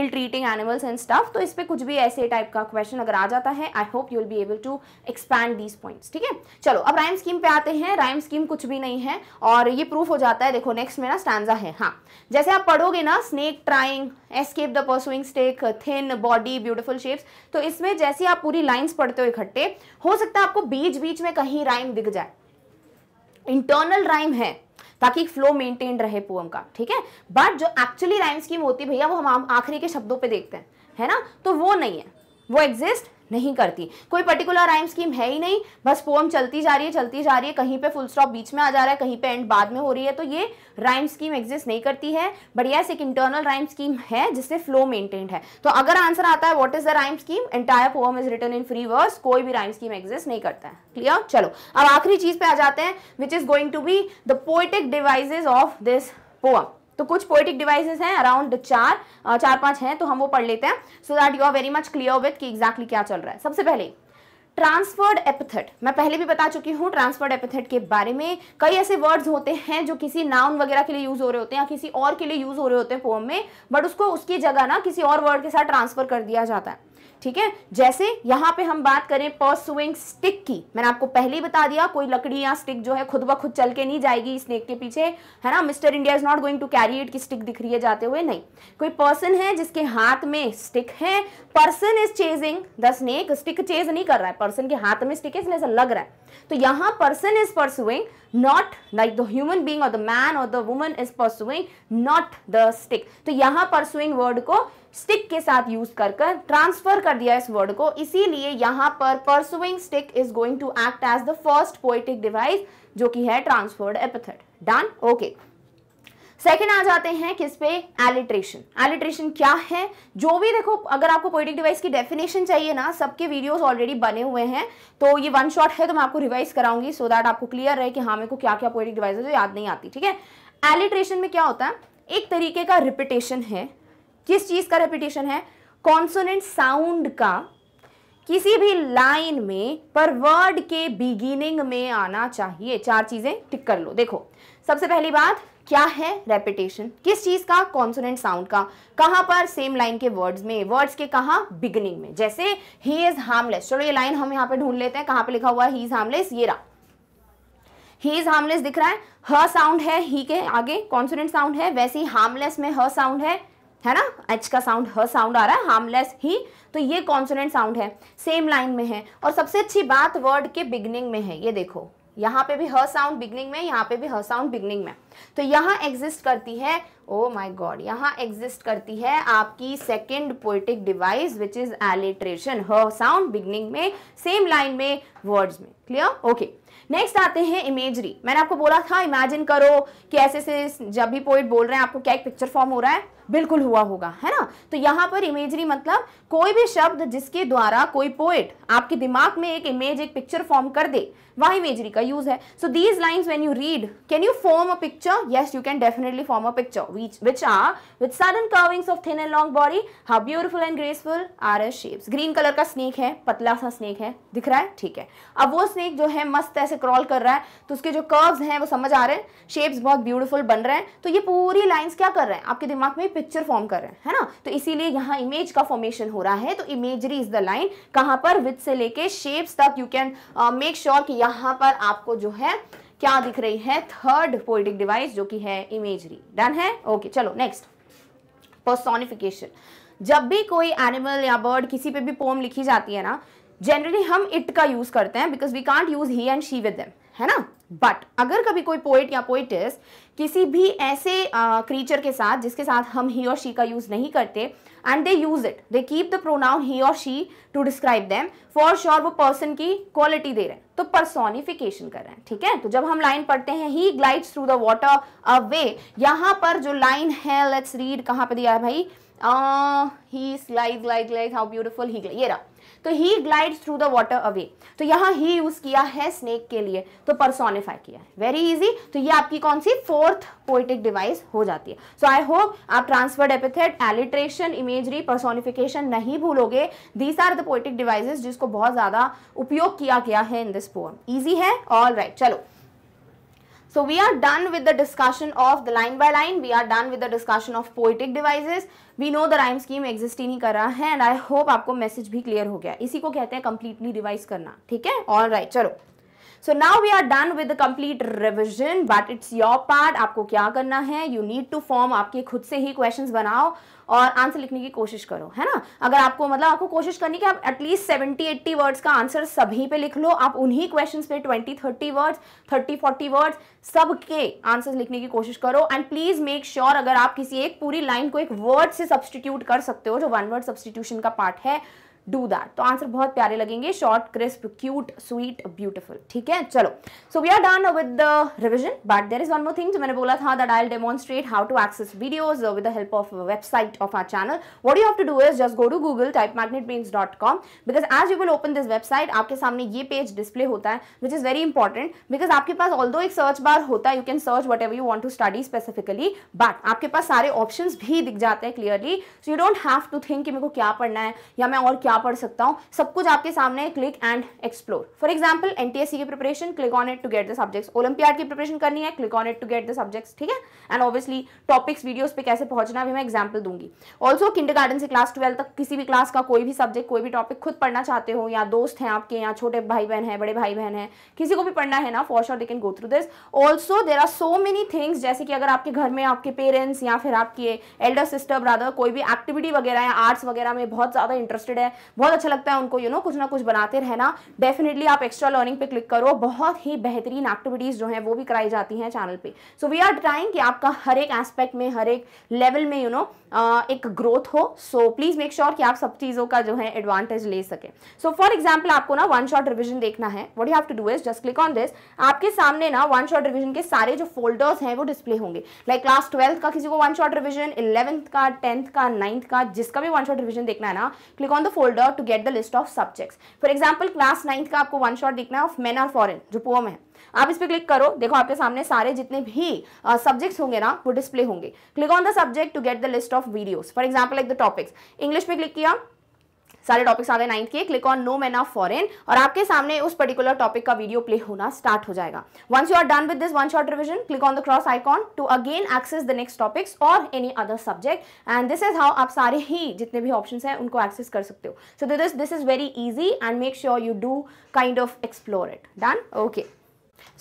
ill treating animals and stuff तो इस पर कुछ भी ऐसे टाइप का क्वेश्चन अगर आ जाता है I hope you will be able to expand these points ठीक है चलो अब राइम स्कीम पे आते हैं राइम स्कीम कुछ भी नहीं है और ये प्रूफ हो जाता है देखो नेक्स्ट मेरा स्टैंडा है हाँ जैसे आप पढ़ोगे ना snake trying escape the pursuing stick thin body beautiful shapes तो इसमें जैसे आप पूरी लाइंस पढ़ते हो इकट्ठे हो सकता है आपको बीच बीच में कहीं राइम दिख जाए इंटरनल राइम है ताकि फ्लो मेंटेन रहे पोम का ठीक है बट जो एक्चुअली राइम स्कीम होती है भैया वो हम आखिरी के शब्दों पे देखते हैं है ना तो वो नहीं है वो एग्जिस्ट नहीं करती कोई पर्टिकुलर राइम स्कीम है ही नहीं बस पोम चलती जा रही है चलती जा रही है कहीं पे फुल स्टॉप बीच में आ जा रहा है कहीं पे एंड बाद में हो रही है तो ये राइम स्कीम एग्जिस्ट नहीं करती है बढ़िया से एक इंटरनल राइम स्कीम है जिससे फ्लो मेंटेन्ड है तो अगर आंसर आता है what is the rhyme scheme entire poem is written in free verse कोई भी राइम स्कीम एग्जिस्ट नहीं करता है क्लियर चलो अब आखिरी चीज पे आ जाते हैं which is going to be the poetic devices of this poem तो कुछ पोइटिक डिवाइसेस हैं अराउंड चार चार पांच हैं तो हम वो पढ़ लेते हैं so that you are very much clear with कि एग्जैक्टली क्या चल रहा है सबसे पहले ट्रांसफर्ड एपिथेट मैं पहले भी बता चुकी हूँ ट्रांसफर्ड एपिथेट के बारे में कई ऐसे वर्ड्स होते हैं जो किसी नाउन वगैरह के लिए यूज हो रहे होते हैं या किसी और के लिए यूज हो रहे होते हैं पोम में बट उसको उसकी जगह ना किसी और वर्ड के साथ ट्रांसफर कर दिया जाता है ठीक है जैसे यहां पे हम बात करें परसुइंग स्टिक की मैंने आपको पहले ही बता दिया कोई लकड़ी या स्टिक जो है खुद ब खुद चल के नहीं जाएगी स्नेक के पीछे है ना mister India is not going to carry it की स्टिक दिख रही है जाते हुए नहीं कोई पर्सन है जिसके हाथ में स्टिक है person is chasing the snake stick chase नहीं कर रहा है पर्सन के हाथ में स्टिक है इसलिए ऐसा लग रहा है तो यहां person is pursuing not like the human being और द मैन और the woman is pursuing not the stick तो यहां परसुइंग वर्ड को स्टिक के साथ यूज कर ट्रांसफर कर दिया इस वर्ड को इसीलिए यहाँ पर pursuing stick is going to act as the first poetic device जो कि है transferred epithet done okay second आ जाते हैं किस पे एलिट्रेशन एलिट्रेशन क्या है जो भी देखो अगर आपको पोइटिक डिवाइस की डेफिनेशन चाहिए ना सबके वीडियोस ऑलरेडी बने हुए हैं तो ये वन शॉट है तो मैं आपको रिवाइज कराऊंगी सो so दैट आपको क्लियर रहे कि हाँ मेरे को क्या क्या पोइटिक डिवाइस है जो याद नहीं आती ठीक है एलिट्रेशन में क्या होता है एक तरीके का रिपीटेशन है किस चीज का रेपिटेशन है कॉन्सोनेंट साउंड का किसी भी लाइन में पर वर्ड के बिगिनिंग में आना चाहिए चार चीजें टिक कर लो देखो सबसे पहली बात क्या है रेपिटेशन किस चीज का कॉन्सोनेंट साउंड का कहां पर सेम लाइन के वर्ड्स में वर्ड्स के कहा बिगिनिंग में जैसे ही इज हार्मलेस चलो ये लाइन हम यहां पे ढूंढ लेते हैं कहां पे लिखा हुआ है ही इज हार्मलेस ये रहा ही इज हार्मलेस दिख रहा है ह साउंड है ही के आगे कॉन्सोनेंट साउंड है वैसे ही हार्मलेस में ह साउंड है है ना एच का साउंड ह साउंड आ रहा है हार्मलेस ही तो ये कॉन्सोनेंट साउंड है सेम लाइन में है और सबसे अच्छी बात वर्ड के बिगनिंग में है ये देखो यहाँ पे भी ह साउंड बिगनिंग में यहाँ पे भी ह साउंड बिगनिंग में तो यहाँ एग्जिस्ट करती है ओ माय गॉड यहाँ एग्जिस्ट करती है आपकी second poetic device which is alliteration ह साउंड बिगनिंग में सेम लाइन में वर्ड्स में क्लियर ओके नेक्स्ट आते हैं इमेजरी मैंने आपको बोला था इमेजिन करो कि ऐसे से जब भी पोइट बोल रहे हैं आपको क्या एक पिक्चर फॉर्म हो रहा है बिल्कुल हुआ होगा है ना तो यहाँ पर इमेजरी मतलब कोई भी शब्द जिसके द्वारा कोई पोएट आपके दिमाग में एक इमेज एक पिक्चर फॉर्म कर दे वह इमेजरी का यूज है so these lines when you read can you form a picture yes you can definitely form a picture which which are with sudden curvings of thin and long body how beautiful and graceful are its shapes green colour का snake है पतला सा snake है दिख रहा है ठीक है अब वो स्नेक जो है मस्त ऐसे क्रॉल कर रहा है तो उसके जो कर्व्स हैं वो समझ आ रहे हैं शेप्स बहुत ब्यूटीफुल बन रहे हैं तो ये पूरी लाइन्स क्या कर रहे हैं आपके दिमाग में पिक्चर फॉर्म कर रहे हैं है ना तो इसीलिए यहाँ इमेज का फॉर्मेशन हो रहा है तो इमेजरी इज द लाइन कहाँ पर विथ से लेके शेप्स तक यू कैन मेक श्योर कि यहाँ पर आपको जो है क्या दिख रही है थर्ड पोइटिक डिवाइस जो कि है इमेजरी डन है ओके okay, चलो नेक्स्ट पर्सोनिफिकेशन जब भी कोई एनिमल या बर्ड किसी पे भी पोम लिखी जाती है ना जनरली हम इट का यूज करते हैं because we can't use he and she with them है ना बट अगर कभी कोई पोइट या पोइटिस किसी भी ऐसे क्रीचर uh, के साथ जिसके साथ हम ही और शी का यूज़ नहीं करते and they use it they keep the pronoun he और she to describe them for sure वो पर्सन की क्वालिटी दे रहे हैं तो पर्सोनिफिकेशन कर रहे हैं ठीक है तो जब हम लाइन पढ़ते हैं he glides through the water away यहाँ पर जो लाइन है लेट्स रीड कहाँ पर दिया है भाई he slide glide glide how beautiful he ये रहा तो he glide through the water away तो यहाँ ही यूज किया है स्नेक के लिए तो परसोनिफाई किया है वेरी इजी तो ये आपकी कौन सी फोर्थ पोइटिक डिवाइस हो जाती है सो आई होप आप transferred epithet alliteration imagery personification नहीं भूलोगे these are the poetic devices जिसको बहुत ज्यादा उपयोग किया गया है इन दिस पोअम ईजी है ऑल राइट right, चलो So we are done with the discussion of the line by line. We are done with the discussion of poetic devices. We know the rhyme scheme exist ही नहीं कर रहा है and I hope aapko message bhi clear ho gaya isi ko kehte hain completely revise karna theek hai all right chalo so now we are done with complete revision but it's your part आपको क्या करना है you need to form आपके खुद से ही question बनाओ और answer लिखने की कोशिश करो है ना अगर आपको मतलब आपको कोशिश करनी कि आप एटलीस्ट सेवेंटी एट्टी वर्ड्स का आंसर सभी पे लिख लो आप उन्हीं क्वेश्चंस पे twenty thirty words thirty forty words सब के आंसर्स लिखने की कोशिश करो एंड प्लीज मेक श्योर अगर आप किसी एक पूरी लाइन को एक वर्ड से सब्सटीट्यूट कर सकते हो जो वन वर्ड सब्सटीट्यूशन का पार्ट है डू दैट तो आंसर बहुत प्यारे लगेंगे short crisp cute sweet beautiful ठीक है चलो so we are done with the revision but there is one more thing जो मैंने बोला था that I demonstrate how to access videos with help of website of our channel what you have to do is just go to Google type Magnet Brains dot com because as you will open this website आपके सामने ये page display होता है which is very important because आपके पास all एक search bar होता है you can search whatever you want to study specifically but आपके पास सारे ऑप्शन भी दिख जाते हैं clearly so you don't have to think कि मेरे को क्या पढ़ना है या मैं और क्या पढ़ सकता हूँ सब कुछ आपके सामने है click and explore for example एन की preparation click on it to get the subjects Olympiad की प्रिपरेशन करनी है click on it to get the subjects ठीक है एंड ऑब्वियसली टॉपिक्स वीडियोज पे कैसे पहुंचना भी मैं एग्जाम्पल दूंगी ऑल्सो किंडर से क्लास ट्वेल्व तक किसी भी क्लास का कोई भी सब्जेक्ट कोई भी टॉपिक खुद पढ़ना चाहते हो या दोस्त हैं आपके या छोटे भाई बहन है बड़े भाई बहन है किसी को भी पढ़ना है ना for sure they can go through this also there are so many things जैसे कि अगर आपके घर में आपके पेरेंट्स या फिर आपके एल्डर सिस्टर ब्रदर कोई भी एक्टिविटी वगैरह या आर्ट्स वगैरह में बहुत ज़्यादा इंटरेस्टेड है बहुत अच्छा लगता है उनको यू you नो know, कुछ ना कुछ बनाते रहना डेफिनेटली आप एक्स्ट्रा लर्निंग पे क्लिक करो बहुत ही बेहतरीन एक्टिविटीज़ जो है वो भी कराई जाती हैं चैनल पे सो वी आर ट्राइंग कि आपका हर एक एस्पेक्ट में हर एक लेवल में यू you नो know, एक ग्रोथ हो सो प्लीज़ मेक श्योर कि आप सब चीज़ों का जो है एडवांटेज ले सके सो फॉर एग्जाम्पल आपको ना वन शॉट रिविजन देखना है what you have to do is just click on this आपके सामने ना वन शॉट रिविजन के सारे जो फोल्डर्स हैं वो डिस्प्ले होंगे लाइक क्लास ट्वेल्थ का किसी को वन शॉट रिविजन इलेवंथ का टेंथ का नाइन्थ का जिसका भी वन शॉट रिविजन देखना है ना click on the folder folder to get the list of subjects for example class ninth का आपको वन शॉट देखना है ऑफ मेन आर फॉरन जो पोम है आप इस पर क्लिक करो देखो आपके सामने सारे जितने भी सब्जेक्ट्स uh, होंगे ना वो डिस्प्ले होंगे click on the subject to get the list of videos for example like the topics English में क्लिक किया सारे टॉपिक्स आ गए नाइन्थ के click on no man of foreign और आपके सामने उस पर्टिकुलर टॉपिक का वीडियो प्ले होना स्टार्ट हो जाएगा once you are done with this one shot revision click on the cross icon to again access the next topics और any other subject and this is how आप सारे ही जितने भी option हैं उनको एक्सेस कर सकते हो so this this is very easy and make sure you do kind of explore it done okay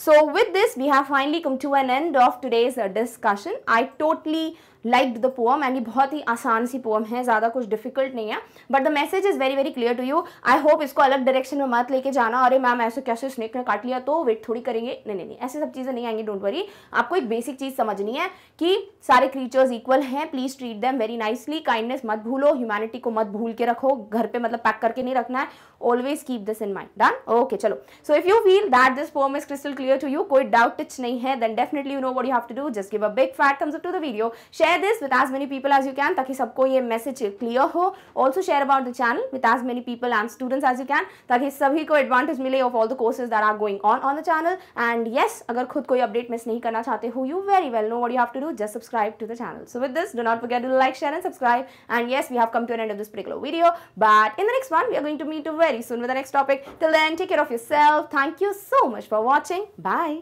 So with this, we have finally come to an end of today's uh, discussion. I totally like the poem and ये बहुत ही आसान सी poem है ज़्यादा कुछ difficult नहीं है but the message is very very clear to you I hope इसको अलग डायरेक्शन में मत लेके जाना अरे मैम ऐसे कैसे स्नेक ने काट लिया तो वेट थोड़ी करेंगे नहीं नहीं नहीं ऐसी सब चीज़ें नहीं आएंगी डोंट वरी आपको एक बेसिक चीज़ समझनी है कि सारे क्रीचर्स इक्वल हैं please treat them very nicely kindness मत भूलो ह्यूमैनिटी को मत भूल के रखो घर पर मतलब पैक करके नहीं रखना है always keep this in mind done okay चलो so if you feel that this poem is crystal clear to you कोई डाउट टिच नहीं है then definitely you know what you have to do just give a big fat thumbs up to the video share share this with as many people as you can ताकि सबको ये message clear हो also share about the channel with as many people and students as you can ताकि सभी को advantage मिले of all the courses there are going on on the channel and yes अगर खुद कोई अपडेट मिस नहीं करना चाहते हो you very well know what you have to do just subscribe to the channel so with this do not forget do like share and subscribe and yes we have come to an end this particular video but in the next one we are going to meet to very soon with next topic till then take care of yourself thank you so much for watching bye